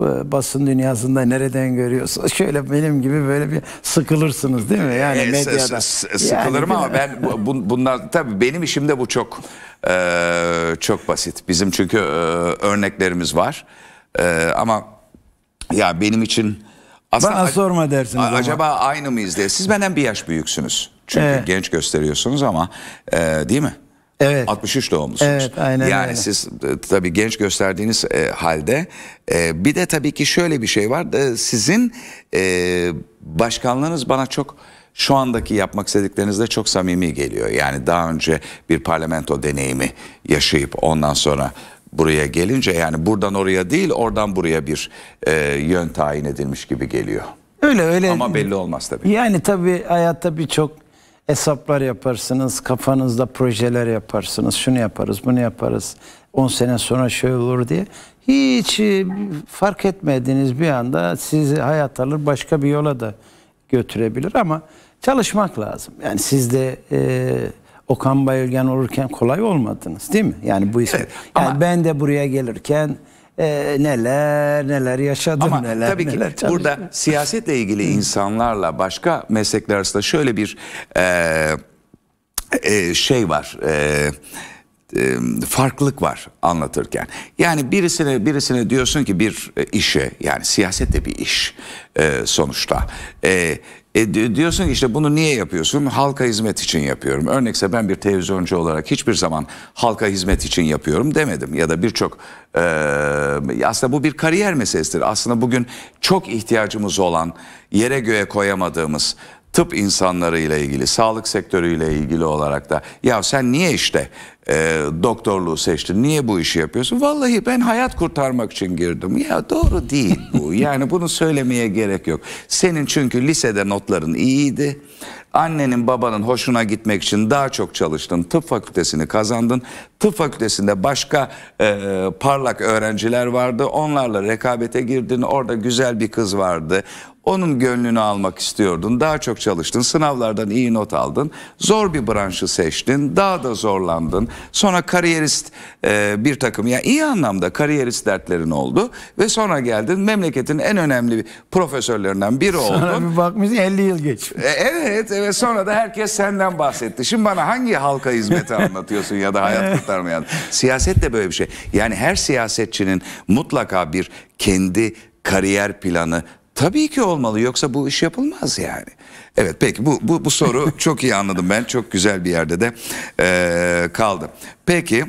e, basın dünyasında nereden görüyorsunuz? Şöyle benim gibi böyle bir sıkılırsınız değil mi? Yani e, medyada. Sıkılırım yani, ama ben bu, bunlar tabii benim işimde bu çok e, çok basit. Bizim çünkü e, örneklerimiz var. Ee, ama ya benim için aslında bana sorma dersiniz. Acaba ama. Acaba aynı mıyız diye. Siz benden bir yaş büyüksünüz. Çünkü evet. genç gösteriyorsunuz ama e, değil mi? Evet. 63 doğumlusunuz. Evet, aynen yani öyle. siz e, tabii genç gösterdiğiniz e, halde e, bir de tabii ki şöyle bir şey var. E, sizin e, başkanlığınız bana çok şu andaki yapmak istediklerinizde çok samimi geliyor. Yani daha önce bir parlamento deneyimi yaşayıp ondan sonra buraya gelince yani buradan oraya değil oradan buraya bir e, yön tayin edilmiş gibi geliyor. Öyle öyle. Ama belli olmaz tabii. Yani tabii hayatta birçok hesaplar yaparsınız, kafanızda projeler yaparsınız, şunu yaparız, bunu yaparız, 10 sene sonra şöyle olur diye. Hiç e, fark etmediğiniz bir anda sizi hayat alır başka bir yola da götürebilir ama çalışmak lazım. Yani sizde... de. E, Okan Bayülgen olurken kolay olmadınız değil mi? Yani bu isim. Evet, yani ben de buraya gelirken e, neler neler yaşadım ama neler tabii ki neler burada siyasetle ilgili insanlarla başka meslekler arasında şöyle bir e, e, şey var. E, e farklılık var anlatırken. Yani birisine birisine diyorsun ki bir e, işe yani siyaset de bir iş e, sonuçta. E, e, diyorsun ki işte bunu niye yapıyorsun? Halka hizmet için yapıyorum. Örnekse ben bir televizyoncu olarak hiçbir zaman halka hizmet için yapıyorum demedim. Ya da birçok e, aslında bu bir kariyer meselesidir. Aslında bugün çok ihtiyacımız olan yere göğe koyamadığımız tıp insanları ile ilgili, sağlık sektörü ile ilgili olarak da ya sen niye işte e, doktorluğu seçtin, niye bu işi yapıyorsun? Vallahi ben hayat kurtarmak için girdim. Ya doğru değil bu. Yani bunu söylemeye gerek yok. Senin çünkü lisede notların iyiydi. Annenin babanın hoşuna gitmek için daha çok çalıştın. Tıp fakültesini kazandın. Tıp fakültesinde başka e, parlak öğrenciler vardı. Onlarla rekabete girdin. Orada güzel bir kız vardı. Onun gönlünü almak istiyordun, daha çok çalıştın, sınavlardan iyi not aldın, zor bir branşı seçtin, daha da zorlandın. Sonra kariyerist e, bir takım, yani iyi anlamda kariyerist dertlerin oldu ve sonra geldin memleketin en önemli profesörlerinden biri sonra oldun. Sonra bir bakmışsın 50 yıl geçmiş. E, evet, evet sonra da herkes senden bahsetti. Şimdi bana hangi halka hizmeti anlatıyorsun ya da hayat kurtarmayan? Siyaset de böyle bir şey. Yani her siyasetçinin mutlaka bir kendi kariyer planı Tabii ki olmalı yoksa bu iş yapılmaz yani. Evet peki bu, bu, bu soru çok iyi anladım ben. Çok güzel bir yerde de e, kaldı. Peki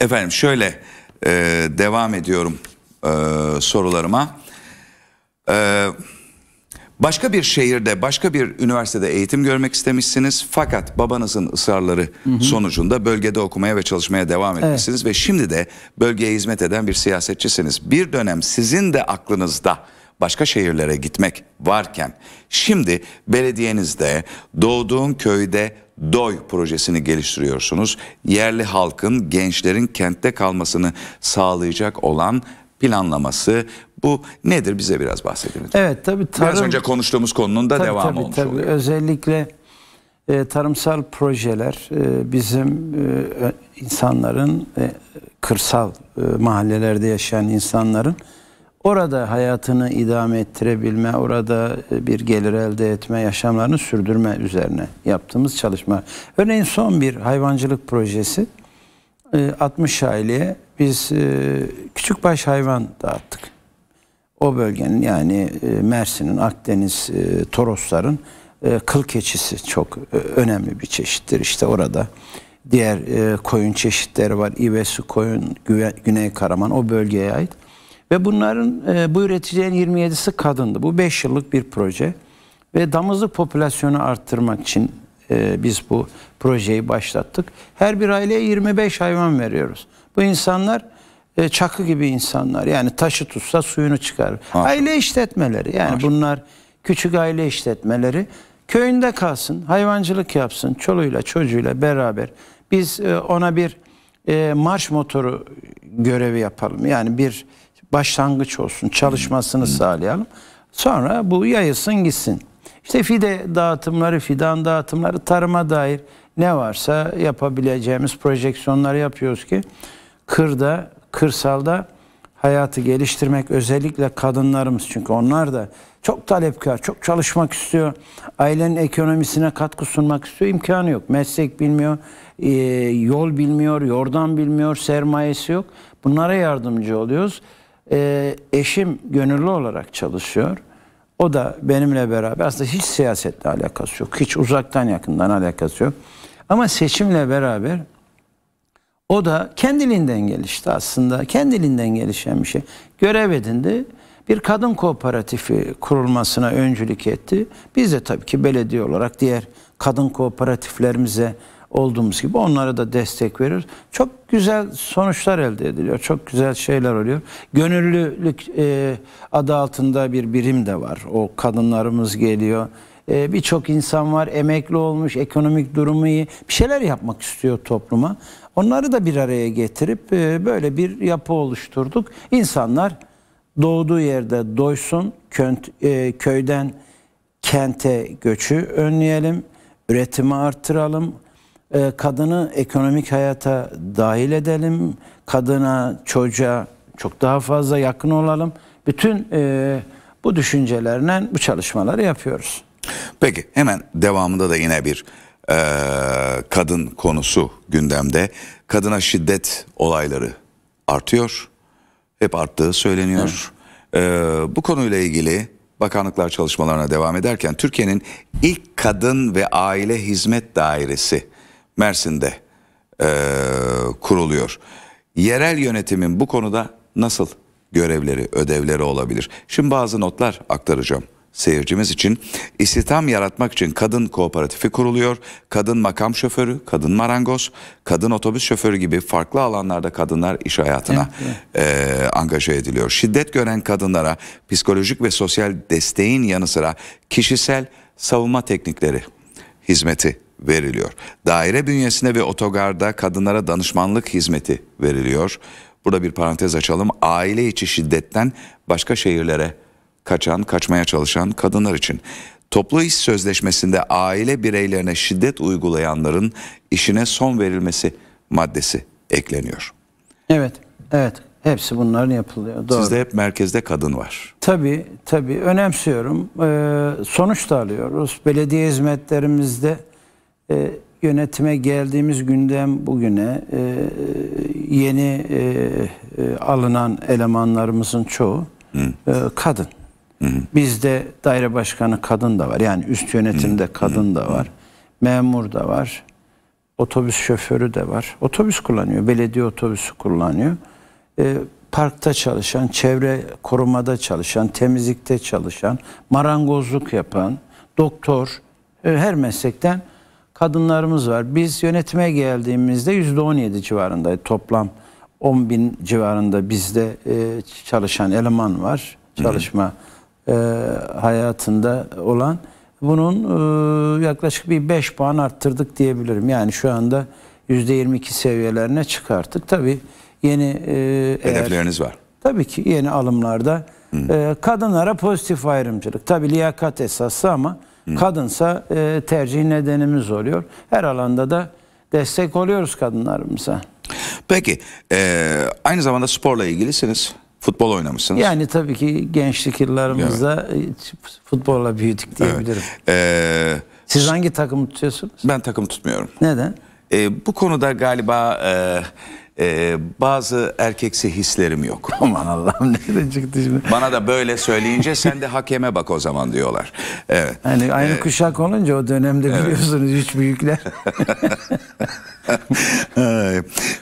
efendim şöyle e, devam ediyorum e, sorularıma. E, başka bir şehirde, başka bir üniversitede eğitim görmek istemişsiniz. Fakat babanızın ısrarları hı hı. sonucunda bölgede okumaya ve çalışmaya devam etmişsiniz. Evet. Ve şimdi de bölgeye hizmet eden bir siyasetçisiniz. Bir dönem sizin de aklınızda başka şehirlere gitmek varken şimdi belediyenizde doğduğun köyde DOY projesini geliştiriyorsunuz. Yerli halkın, gençlerin kentte kalmasını sağlayacak olan planlaması bu nedir bize biraz bahsedin. Evet tabii tarım. Biraz önce konuştuğumuz konunun da tabii, devamı tabii, olmuş tabii. oluyor. Özellikle e, tarımsal projeler e, bizim e, insanların e, kırsal e, mahallelerde yaşayan insanların orada hayatını idame ettirebilme, orada e, bir gelir elde etme, yaşamlarını sürdürme üzerine yaptığımız çalışma. Örneğin son bir hayvancılık projesi 60 e, aileye biz e, küçük baş hayvan dağıttık. O bölgenin yani Mersin'in, Akdeniz, Torosların kıl keçisi çok önemli bir çeşittir. İşte orada diğer koyun çeşitleri var. İvesi koyun, Güney Karaman o bölgeye ait. Ve bunların e, bu üreticilerin 27'si kadındı. Bu 5 yıllık bir proje. Ve damızlı popülasyonu arttırmak için e, biz bu projeyi başlattık. Her bir aileye 25 hayvan veriyoruz. Bu insanlar e, çakı gibi insanlar. Yani taşı tutsa suyunu çıkarır. Maşallah. Aile işletmeleri. Yani Maşallah. bunlar küçük aile işletmeleri. Köyünde kalsın, hayvancılık yapsın. Çoluğuyla çocuğuyla beraber. Biz e, ona bir e, marş motoru görevi yapalım. Yani bir başlangıç olsun. Çalışmasını sağlayalım. Sonra bu yayılsın gitsin. İşte fide dağıtımları, fidan dağıtımları, tarıma dair ne varsa yapabileceğimiz projeksiyonları yapıyoruz ki kırda, kırsalda hayatı geliştirmek özellikle kadınlarımız çünkü onlar da çok talepkar, çok çalışmak istiyor. Ailenin ekonomisine katkı sunmak istiyor. imkanı yok. Meslek bilmiyor, e, yol bilmiyor, yordan bilmiyor, sermayesi yok. Bunlara yardımcı oluyoruz. E, eşim gönüllü olarak çalışıyor. O da benimle beraber aslında hiç siyasetle alakası yok. Hiç uzaktan yakından alakası yok. Ama seçimle beraber o da kendiliğinden gelişti aslında. Kendiliğinden gelişen bir şey. Görev edindi. Bir kadın kooperatifi kurulmasına öncülük etti. Biz de tabii ki belediye olarak diğer kadın kooperatiflerimize olduğumuz gibi onlara da destek verir. Çok güzel sonuçlar elde ediliyor. Çok güzel şeyler oluyor. Gönüllülük e, adı altında bir birim de var. O kadınlarımız geliyor. E, Birçok insan var. Emekli olmuş, ekonomik durumu iyi. Bir şeyler yapmak istiyor topluma. Onları da bir araya getirip e, böyle bir yapı oluşturduk. İnsanlar doğduğu yerde doysun, könt, e, köyden kente göçü önleyelim, üretimi artıralım, ee, kadını ekonomik hayata dahil edelim. Kadına, çocuğa çok daha fazla yakın olalım. Bütün e, bu düşüncelerle bu çalışmaları yapıyoruz. Peki hemen devamında da yine bir e, kadın konusu gündemde. Kadına şiddet olayları artıyor. Hep arttığı söyleniyor. E, bu konuyla ilgili bakanlıklar çalışmalarına devam ederken Türkiye'nin ilk kadın ve aile hizmet dairesi Mersin'de e, kuruluyor. Yerel yönetimin bu konuda nasıl görevleri, ödevleri olabilir? Şimdi bazı notlar aktaracağım seyircimiz için. İstihdam yaratmak için kadın kooperatifi kuruluyor. Kadın makam şoförü, kadın marangoz, kadın otobüs şoförü gibi farklı alanlarda kadınlar iş hayatına evet, E, angaje ediliyor. Şiddet gören kadınlara psikolojik ve sosyal desteğin yanı sıra kişisel savunma teknikleri hizmeti veriliyor. Daire bünyesinde ve otogarda kadınlara danışmanlık hizmeti veriliyor. Burada bir parantez açalım. Aile içi şiddetten başka şehirlere kaçan, kaçmaya çalışan kadınlar için. Toplu iş sözleşmesinde aile bireylerine şiddet uygulayanların işine son verilmesi maddesi ekleniyor. Evet, evet. Hepsi bunların yapılıyor. Doğru. Sizde hep merkezde kadın var. Tabii, tabii. Önemsiyorum. Ee, sonuç da alıyoruz. Belediye hizmetlerimizde e, yönetime geldiğimiz günden bugüne e, e yeni e, e, alınan elemanlarımızın çoğu e, kadın. hı. Bizde daire başkanı kadın da var. Yani üst yönetimde hı kadın da var. Memur da var. Otobüs şoförü de var. Otobüs kullanıyor. Belediye otobüsü kullanıyor. E, parkta çalışan, çevre korumada çalışan, temizlikte çalışan, marangozluk yapan, doktor, e, her meslekten kadınlarımız var. Biz yönetime geldiğimizde yüzde %17 civarında toplam 10 bin civarında bizde e, çalışan eleman var. Çalışma E, hayatında olan. Bunun e, yaklaşık bir 5 puan arttırdık diyebilirim. Yani şu anda yüzde %22 seviyelerine çıkarttık. Tabii yeni... E, Hedefleriniz eğer, var. Tabii ki yeni alımlarda e, kadınlara pozitif ayrımcılık. Tabii liyakat esası ama Kadınsa e, tercih nedenimiz oluyor. Her alanda da destek oluyoruz kadınlarımıza. Peki e, aynı zamanda sporla ilgilisiniz. Futbol oynamışsınız. Yani tabii ki gençlik yıllarımızda evet. E, futbolla büyüdük diyebilirim. Evet. Ee, Siz hangi takım tutuyorsunuz? Ben takım tutmuyorum. Neden? E, bu konuda galiba e, ee, bazı erkeksi hislerim yok. Aman Allah'ım nereden çıktı şimdi? Bana da böyle söyleyince sen de hakeme bak o zaman diyorlar. Evet. Hani aynı ee, kuşak olunca o dönemde evet. biliyorsunuz üç büyükler.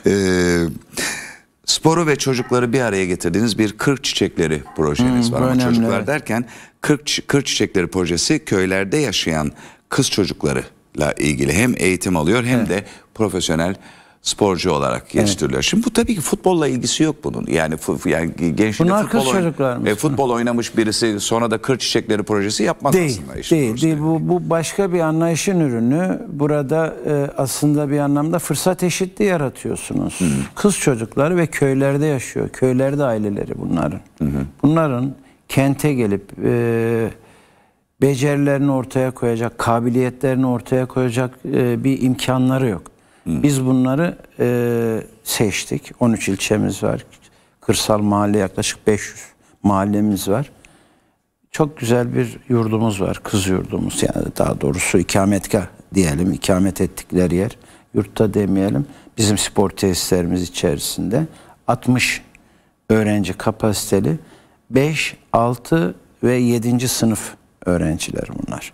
ee, sporu ve çocukları bir araya getirdiğiniz bir kır çiçekleri projeniz hmm, var. Ama önemli, çocuklar evet. derken kır, kır çiçekleri projesi köylerde yaşayan kız çocuklarıyla ilgili hem eğitim alıyor hem evet. de profesyonel sporcu olarak yetiştiriliyor. Evet. Şimdi bu tabii ki futbolla ilgisi yok bunun. Yani, yani gençliğinde Bunlar futbol, oyn e, futbol oynamış birisi sonra da kır çiçekleri projesi yapmak değil, aslında. Işte değil, değil. Yani. Bu, bu başka bir anlayışın ürünü. Burada e, aslında bir anlamda fırsat eşitliği yaratıyorsunuz. Hı -hı. Kız çocukları ve köylerde yaşıyor. Köylerde aileleri bunların. Hı -hı. Bunların kente gelip... E, becerilerini ortaya koyacak, kabiliyetlerini ortaya koyacak e, bir imkanları yok. Biz bunları e, seçtik. 13 ilçemiz var. Kırsal mahalle yaklaşık 500 mahallemiz var. Çok güzel bir yurdumuz var. Kız yurdumuz yani daha doğrusu ikametgah diyelim. ikamet ettikleri yer. Yurtta demeyelim. Bizim spor tesislerimiz içerisinde 60 öğrenci kapasiteli 5, 6 ve 7. sınıf öğrenciler bunlar.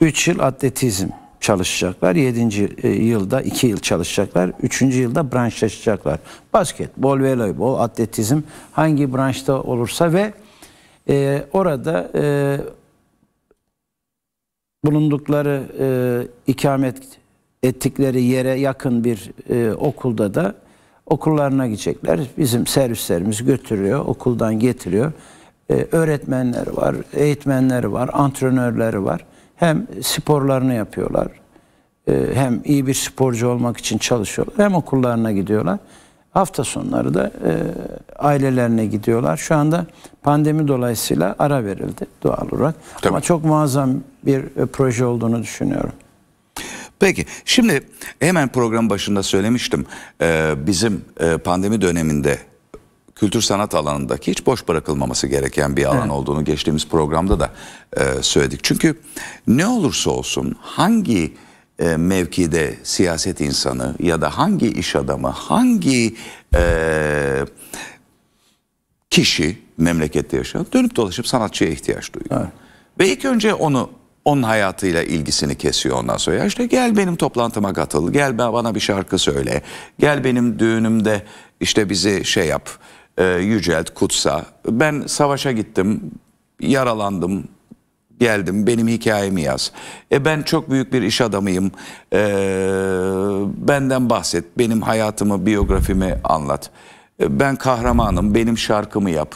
3 yıl atletizm çalışacaklar. Yedinci e, yılda iki yıl çalışacaklar. Üçüncü yılda branşlaşacaklar. Basketbol, voleybol, atletizm hangi branşta olursa ve e, orada e, bulundukları e, ikamet ettikleri yere yakın bir e, okulda da okullarına gidecekler. Bizim servislerimiz götürüyor, okuldan getiriyor. E, öğretmenler var, eğitmenleri var, antrenörleri var hem sporlarını yapıyorlar e, hem iyi bir sporcu olmak için çalışıyorlar hem okullarına gidiyorlar. Hafta sonları da e, ailelerine gidiyorlar. Şu anda pandemi dolayısıyla ara verildi doğal olarak. Tabii. Ama çok muazzam bir e, proje olduğunu düşünüyorum. Peki şimdi hemen program başında söylemiştim. bizim pandemi döneminde kültür sanat alanındaki hiç boş bırakılmaması gereken bir alan evet. olduğunu geçtiğimiz programda da e, söyledik. Çünkü ne olursa olsun hangi e, mevkide siyaset insanı ya da hangi iş adamı, hangi e, kişi memlekette yaşayan dönüp dolaşıp sanatçıya ihtiyaç duyuyor. Evet. Ve ilk önce onu onun hayatıyla ilgisini kesiyor ondan sonra. Ya işte gel benim toplantıma katıl, gel bana bir şarkı söyle, gel benim düğünümde işte bizi şey yap, e, yücelt, kutsa. Ben savaşa gittim, yaralandım, geldim benim hikayemi yaz. E ben çok büyük bir iş adamıyım. E, benden bahset, benim hayatımı, biyografimi anlat. E, ben kahramanım, benim şarkımı yap.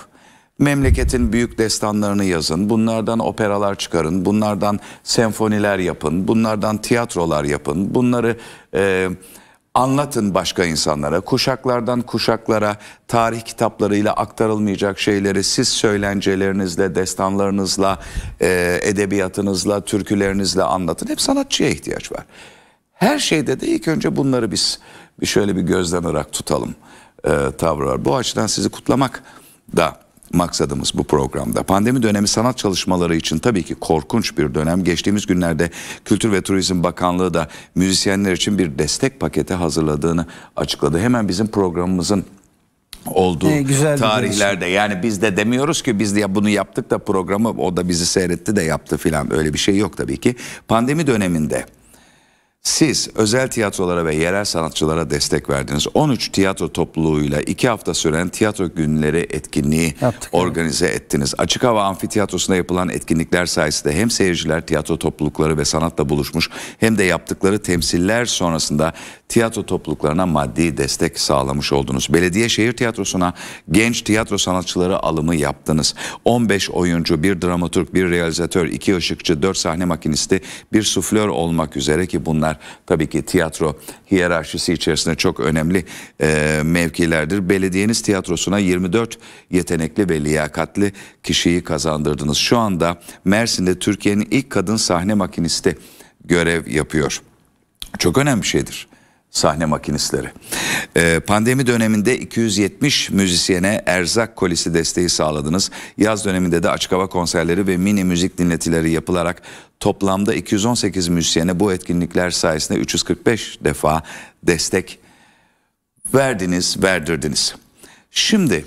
Memleketin büyük destanlarını yazın, bunlardan operalar çıkarın, bunlardan senfoniler yapın, bunlardan tiyatrolar yapın, bunları... E, anlatın başka insanlara. Kuşaklardan kuşaklara tarih kitaplarıyla aktarılmayacak şeyleri siz söylencelerinizle, destanlarınızla, e, edebiyatınızla, türkülerinizle anlatın. Hep sanatçıya ihtiyaç var. Her şeyde de ilk önce bunları biz bir şöyle bir gözden tutalım e, tavrı var. Bu açıdan sizi kutlamak da maksadımız bu programda. Pandemi dönemi sanat çalışmaları için tabii ki korkunç bir dönem. Geçtiğimiz günlerde Kültür ve Turizm Bakanlığı da müzisyenler için bir destek paketi hazırladığını açıkladı. Hemen bizim programımızın olduğu ee, güzel tarihlerde yani biz de demiyoruz ki biz de bunu yaptık da programı o da bizi seyretti de yaptı filan öyle bir şey yok tabii ki. Pandemi döneminde siz özel tiyatrolara ve yerel sanatçılara destek verdiniz. 13 tiyatro topluluğuyla 2 hafta süren tiyatro günleri etkinliği Yaptık, organize evet. ettiniz. Açık hava amfiteyatrosunda yapılan etkinlikler sayesinde hem seyirciler tiyatro toplulukları ve sanatla buluşmuş hem de yaptıkları temsiller sonrasında tiyatro topluluklarına maddi destek sağlamış oldunuz. Belediye şehir tiyatrosuna genç tiyatro sanatçıları alımı yaptınız. 15 oyuncu, bir dramaturg, bir realizatör, iki ışıkçı, dört sahne makinisti, bir suflör olmak üzere ki bunlar tabii ki tiyatro hiyerarşisi içerisinde çok önemli e, mevkilerdir. Belediyeniz tiyatrosuna 24 yetenekli ve liyakatli kişiyi kazandırdınız. Şu anda Mersin'de Türkiye'nin ilk kadın sahne makinisti görev yapıyor. Çok önemli bir şeydir sahne makinistleri. Ee, pandemi döneminde 270 müzisyene erzak kolisi desteği sağladınız. Yaz döneminde de açık hava konserleri ve mini müzik dinletileri yapılarak toplamda 218 müzisyene bu etkinlikler sayesinde 345 defa destek verdiniz, verdirdiniz. Şimdi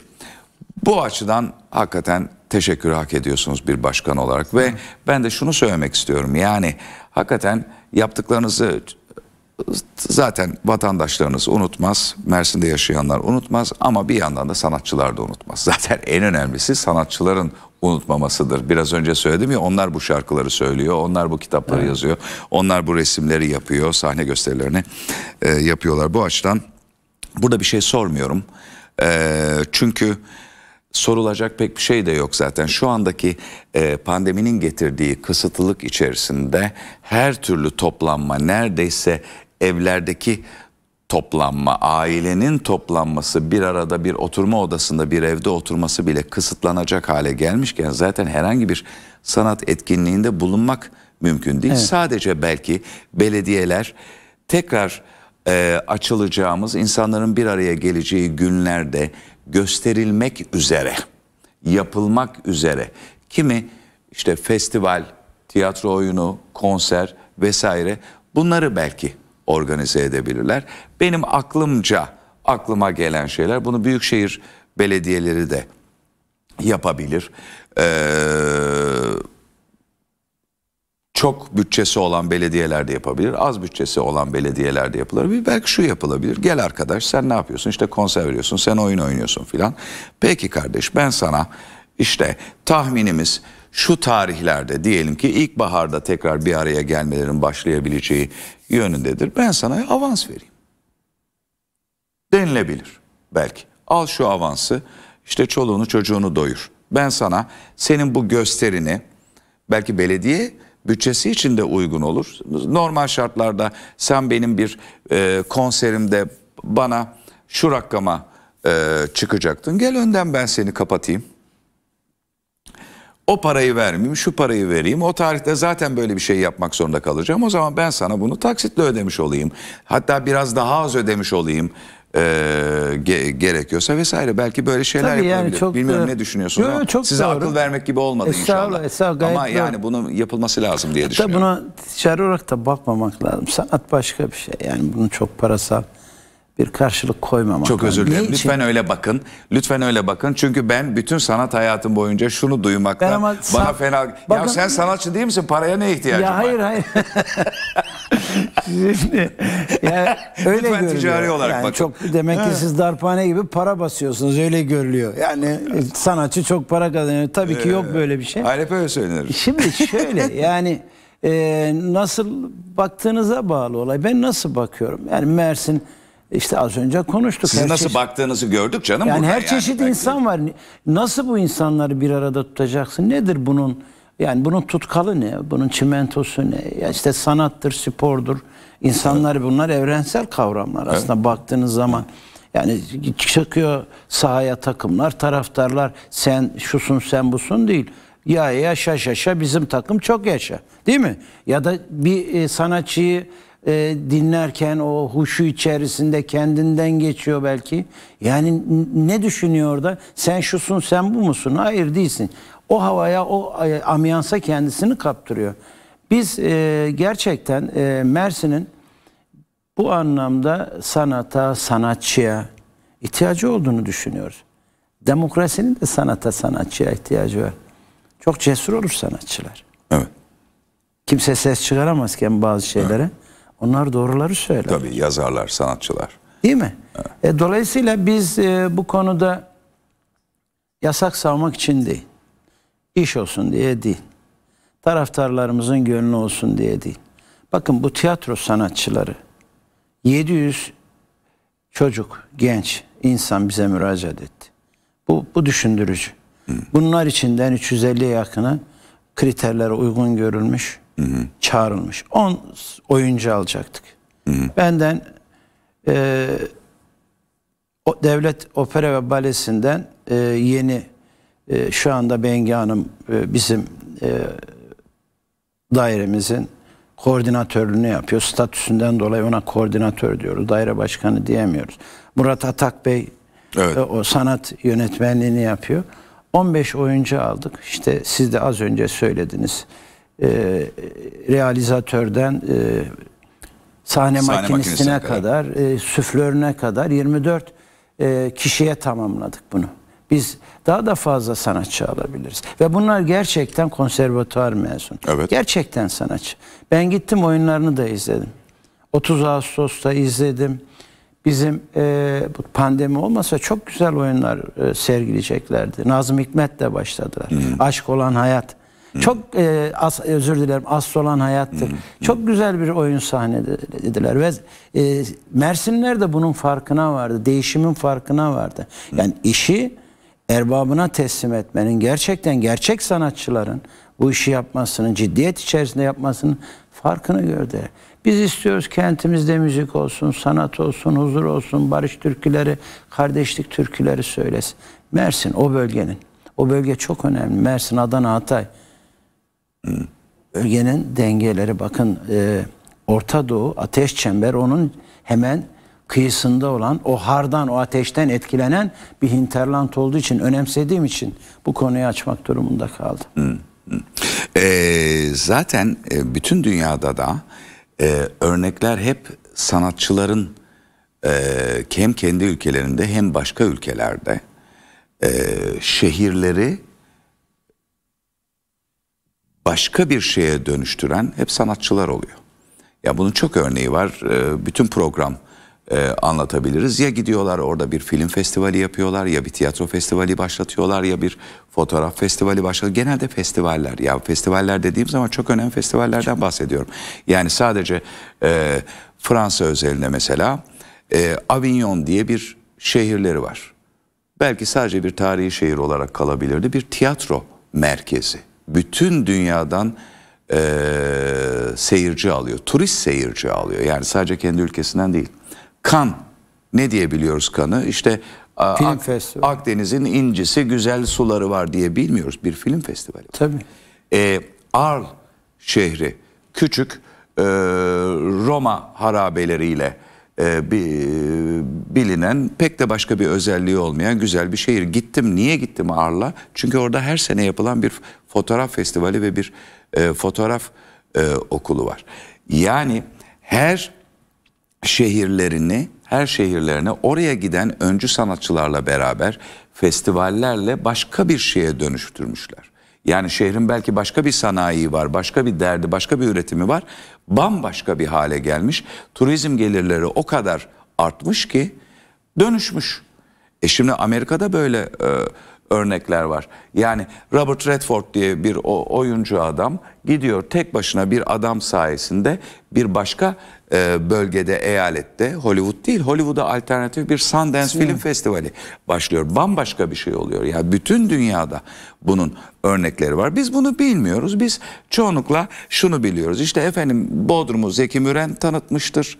bu açıdan hakikaten teşekkür hak ediyorsunuz bir başkan olarak ve ben de şunu söylemek istiyorum. Yani hakikaten yaptıklarınızı zaten vatandaşlarınız unutmaz, Mersin'de yaşayanlar unutmaz ama bir yandan da sanatçılar da unutmaz. Zaten en önemlisi sanatçıların unutmamasıdır. Biraz önce söyledim ya onlar bu şarkıları söylüyor, onlar bu kitapları evet. yazıyor, onlar bu resimleri yapıyor, sahne gösterilerini e, yapıyorlar. Bu açıdan burada bir şey sormuyorum. E, çünkü sorulacak pek bir şey de yok zaten. Şu andaki e, pandeminin getirdiği kısıtlılık içerisinde her türlü toplanma neredeyse evlerdeki toplanma, ailenin toplanması, bir arada bir oturma odasında bir evde oturması bile kısıtlanacak hale gelmişken zaten herhangi bir sanat etkinliğinde bulunmak mümkün değil. Evet. Sadece belki belediyeler tekrar e, açılacağımız insanların bir araya geleceği günlerde gösterilmek üzere, yapılmak üzere kimi işte festival, tiyatro oyunu, konser vesaire bunları belki organize edebilirler. Benim aklımca aklıma gelen şeyler bunu büyükşehir belediyeleri de yapabilir. Ee, çok bütçesi olan belediyeler de yapabilir. Az bütçesi olan belediyeler de yapılabilir. Belki şu yapılabilir. Gel arkadaş sen ne yapıyorsun? İşte konser veriyorsun. Sen oyun oynuyorsun filan. Peki kardeş ben sana işte tahminimiz şu tarihlerde diyelim ki ilkbaharda tekrar bir araya gelmelerin başlayabileceği yönündedir. Ben sana avans vereyim. Denilebilir belki. Al şu avansı işte çoluğunu çocuğunu doyur. Ben sana senin bu gösterini belki belediye bütçesi için de uygun olur. Normal şartlarda sen benim bir e, konserimde bana şu rakama e, çıkacaktın. Gel önden ben seni kapatayım o parayı vermeyeyim, şu parayı vereyim. O tarihte zaten böyle bir şey yapmak zorunda kalacağım. O zaman ben sana bunu taksitle ödemiş olayım. Hatta biraz daha az ödemiş olayım e, ge, gerekiyorsa vesaire. Belki böyle şeyler Tabii yapılabilir. Yani çok, Bilmiyorum ne düşünüyorsunuz yo, ama çok size doğru. akıl vermek gibi olmadı estağfurullah, inşallah. Estağfurullah, ama doğru. yani bunun yapılması lazım diye Hatta düşünüyorum. Buna ticari olarak da bakmamak lazım. Sanat başka bir şey. Yani bunun çok parasal bir karşılık koymamak. Çok özür dilerim. Niçin? Lütfen öyle bakın. Lütfen öyle bakın. Çünkü ben bütün sanat hayatım boyunca şunu duymakta ben ama bana fena... Bakın, ya sen sanatçı değil misin? Paraya ne ihtiyacın var? ya Hayır hayır. Şimdi yani öyle Lütfen görülüyor. ticari olarak yani bakın. Çok, demek ki siz darphane gibi para basıyorsunuz öyle görülüyor. Yani e, sanatçı çok para kazanıyor. Tabii ki yok ee, böyle bir şey. Alep öyle söylenir. E şimdi şöyle yani e, nasıl baktığınıza bağlı olay. Ben nasıl bakıyorum? Yani Mersin işte az önce konuştuk. Siz her nasıl çeşit, baktığınızı gördük canım. Yani her çeşit insan var. Nasıl bu insanları bir arada tutacaksın? Nedir bunun? Yani bunun tutkalı ne? Bunun çimentosu ne? Ya işte sanattır, spordur. İnsanlar bunlar evrensel kavramlar evet. aslında baktığınız zaman. Yani çıkıyor sahaya takımlar, taraftarlar sen şusun sen busun değil. Ya yaşa şaşa bizim takım çok yaşa. Değil mi? Ya da bir e, sanatçıyı e, dinlerken o huşu içerisinde kendinden geçiyor belki. Yani ne düşünüyor da sen şusun sen bu musun? Hayır değilsin. O havaya o e, ambiyansa kendisini kaptırıyor. Biz e, gerçekten e, Mersin'in bu anlamda sanata, sanatçıya ihtiyacı olduğunu düşünüyoruz. Demokrasinin de sanata, sanatçıya ihtiyacı var. Çok cesur olur sanatçılar. Evet. Kimse ses çıkaramazken bazı şeylere. Evet. Onlar doğruları söyler. Tabii yazarlar, sanatçılar. Değil mi? Evet. E, dolayısıyla biz e, bu konuda yasak savmak için değil. İş olsun diye değil. Taraftarlarımızın gönlü olsun diye değil. Bakın bu tiyatro sanatçıları 700 çocuk, genç, insan bize müracaat etti. Bu, bu düşündürücü. Hı. Bunlar içinden 350'ye yakını kriterlere uygun görülmüş Hı Çağrılmış. 10 oyuncu alacaktık. Hı hı. Benden e, o devlet opera ve balesinden e, yeni e, şu anda Bengi Hanım e, bizim e, dairemizin koordinatörlüğünü yapıyor. Statüsünden dolayı ona koordinatör diyoruz. Daire başkanı diyemiyoruz. Murat Atak Bey evet. e, o sanat yönetmenliğini yapıyor. 15 oyuncu aldık. İşte siz de az önce söylediniz. E, realizatörden e, sahne, sahne makinesine kadar, kadar e, süflörüne kadar 24 e, kişiye tamamladık bunu. Biz daha da fazla sanatçı alabiliriz. Ve bunlar gerçekten konservatuar mezun. Evet. Gerçekten sanatçı. Ben gittim oyunlarını da izledim. 30 Ağustos'ta izledim. Bizim e, bu pandemi olmasa çok güzel oyunlar e, sergileyeceklerdi. Nazım de başladılar. Hı -hı. Aşk olan hayat. Çok e, as, özür dilerim asıl olan hayattır. Çok güzel bir oyun sahnediler ve e, Mersinler de bunun farkına vardı. Değişimin farkına vardı. Yani işi erbabına teslim etmenin gerçekten gerçek sanatçıların bu işi yapmasının ciddiyet içerisinde yapmasının farkını gördü. Biz istiyoruz kentimizde müzik olsun, sanat olsun, huzur olsun, barış türküleri, kardeşlik türküleri söylesin. Mersin o bölgenin. O bölge çok önemli. Mersin, Adana, Hatay bölgenin dengeleri bakın e, Orta Doğu ateş çember onun hemen kıyısında olan o hardan o ateşten etkilenen bir hinterland olduğu için önemsediğim için bu konuyu açmak durumunda kaldı. Hı, hı. E, zaten e, bütün dünyada da e, örnekler hep sanatçıların e, hem kendi ülkelerinde hem başka ülkelerde e, şehirleri başka bir şeye dönüştüren hep sanatçılar oluyor. Ya bunun çok örneği var. Ee, bütün program e, anlatabiliriz. Ya gidiyorlar orada bir film festivali yapıyorlar, ya bir tiyatro festivali başlatıyorlar, ya bir fotoğraf festivali başlatıyorlar. Genelde festivaller. Ya festivaller dediğim zaman çok önemli festivallerden bahsediyorum. Yani sadece e, Fransa özelinde mesela e, Avignon diye bir şehirleri var. Belki sadece bir tarihi şehir olarak kalabilirdi. Bir tiyatro merkezi bütün dünyadan e, seyirci alıyor. Turist seyirci alıyor. Yani sadece kendi ülkesinden değil. Kan ne diyebiliyoruz kanı? İşte film Ak festivali. Akdeniz'in incisi güzel suları var diye bilmiyoruz. Bir film festivali. Var. Tabii. Ee, Arl şehri küçük e, Roma harabeleriyle e, bilinen pek de başka bir özelliği olmayan güzel bir şehir. Gittim niye gittim Arla? Çünkü orada her sene yapılan bir fotoğraf festivali ve bir e, fotoğraf e, okulu var. Yani her şehirlerini her şehirlerine oraya giden öncü sanatçılarla beraber festivallerle başka bir şeye dönüştürmüşler. Yani şehrin belki başka bir sanayi var, başka bir derdi, başka bir üretimi var. Bambaşka bir hale gelmiş. Turizm gelirleri o kadar artmış ki dönüşmüş. E şimdi Amerika'da böyle e, örnekler var. Yani Robert Redford diye bir o oyuncu adam gidiyor tek başına bir adam sayesinde bir başka e, bölgede, eyalette Hollywood değil. Hollywood'a alternatif bir Sundance Film Festivali başlıyor. Bambaşka bir şey oluyor. Yani bütün dünyada bunun örnekleri var. Biz bunu bilmiyoruz. Biz çoğunlukla şunu biliyoruz. İşte efendim Bodrum'u Zeki Müren tanıtmıştır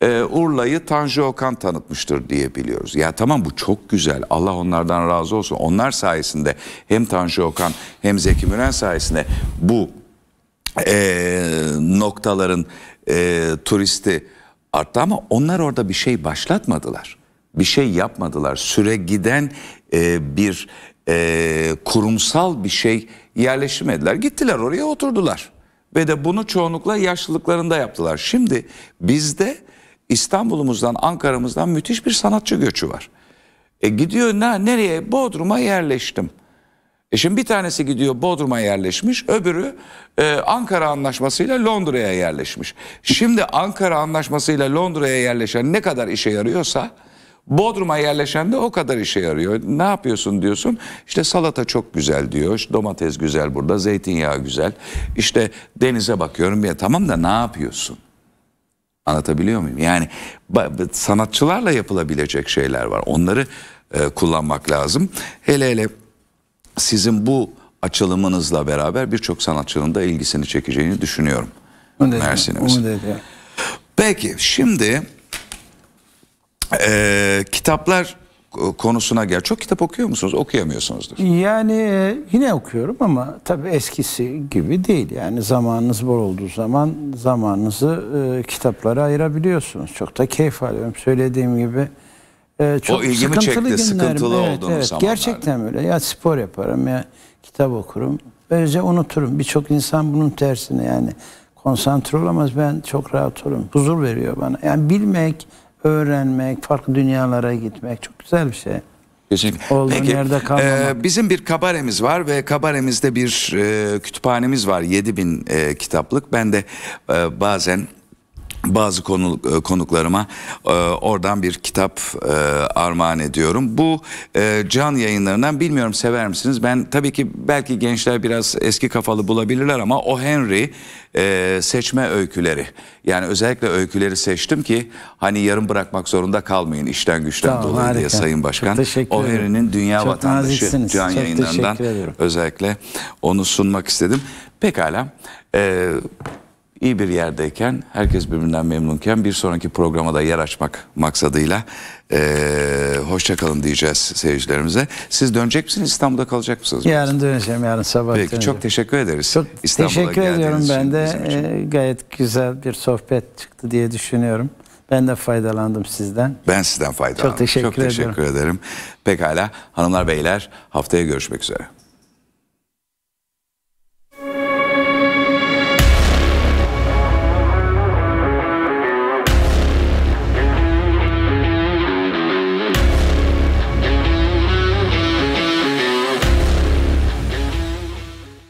e, Urla'yı Tanju Okan tanıtmıştır diye biliyoruz. Ya tamam bu çok güzel. Allah onlardan razı olsun. Onlar sayesinde hem Tanju Okan hem Zeki Müren sayesinde bu e, noktaların e, turisti arttı ama onlar orada bir şey başlatmadılar. Bir şey yapmadılar. Süre giden e, bir e, kurumsal bir şey yerleşmediler Gittiler oraya oturdular. Ve de bunu çoğunlukla yaşlılıklarında yaptılar. Şimdi bizde İstanbul'umuzdan, Ankara'mızdan müthiş bir sanatçı göçü var. E gidiyor ne, nereye? Bodrum'a yerleştim. E şimdi bir tanesi gidiyor Bodrum'a yerleşmiş, öbürü e, Ankara Anlaşması'yla Londra'ya yerleşmiş. Şimdi Ankara Anlaşması'yla Londra'ya yerleşen ne kadar işe yarıyorsa Bodrum'a yerleşen de o kadar işe yarıyor. Ne yapıyorsun diyorsun? İşte salata çok güzel diyor. İşte domates güzel burada, zeytinyağı güzel. İşte denize bakıyorum ya tamam da ne yapıyorsun? Anlatabiliyor muyum? Yani sanatçılarla yapılabilecek şeyler var. Onları e, kullanmak lazım. Hele hele sizin bu açılımınızla beraber birçok sanatçının da ilgisini çekeceğini düşünüyorum. Mersin'imiz. Peki şimdi e, kitaplar konusuna gel. Çok kitap okuyor musunuz? Okuyamıyorsunuzdur. Yani yine okuyorum ama tabii eskisi gibi değil. Yani zamanınız bol olduğu zaman zamanınızı e, kitaplara ayırabiliyorsunuz. Çok da keyif alıyorum. Söylediğim gibi ee, çok o ilgimi sıkıntılı çekti, günlerim. sıkıntılı evet, olduğunu evet, zamanlarda. Gerçekten öyle. Ya spor yaparım ya kitap okurum. Böylece unuturum. Birçok insan bunun tersine yani konsantre olamaz. Ben çok rahat olurum. Huzur veriyor bana. Yani bilmek, öğrenmek, farklı dünyalara gitmek çok güzel bir şey. Kesinlikle. Olduğun Peki, yerde e, kalmamak. E, bizim bir kabaremiz var ve kabaremizde bir e, kütüphanemiz var 7000 e, kitaplık. Ben de e, bazen bazı konu, e, konuklarıma e, oradan bir kitap e, armağan ediyorum. Bu e, can yayınlarından bilmiyorum sever misiniz? Ben tabii ki belki gençler biraz eski kafalı bulabilirler ama o Henry e, seçme öyküleri. Yani özellikle öyküleri seçtim ki hani yarım bırakmak zorunda kalmayın işten güçten tamam, dolayı harika. diye Sayın Başkan. O Henry'nin Dünya Çok Vatandaşı nazisiniz. can Çok yayınlarından özellikle onu sunmak istedim. Pekala. Eee iyi bir yerdeyken, herkes birbirinden memnunken bir sonraki programa da yer açmak maksadıyla e, hoşçakalın diyeceğiz seyircilerimize. Siz dönecek misiniz? İstanbul'da kalacak mısınız? Yarın döneceğim, yarın sabah Peki, döneceğim. çok teşekkür ederiz. Çok teşekkür ediyorum ben de. E, gayet güzel bir sohbet çıktı diye düşünüyorum. Ben de faydalandım sizden. Ben sizden faydalandım. Çok teşekkür, Çok teşekkür ederim. ederim. Pekala hanımlar beyler haftaya görüşmek üzere.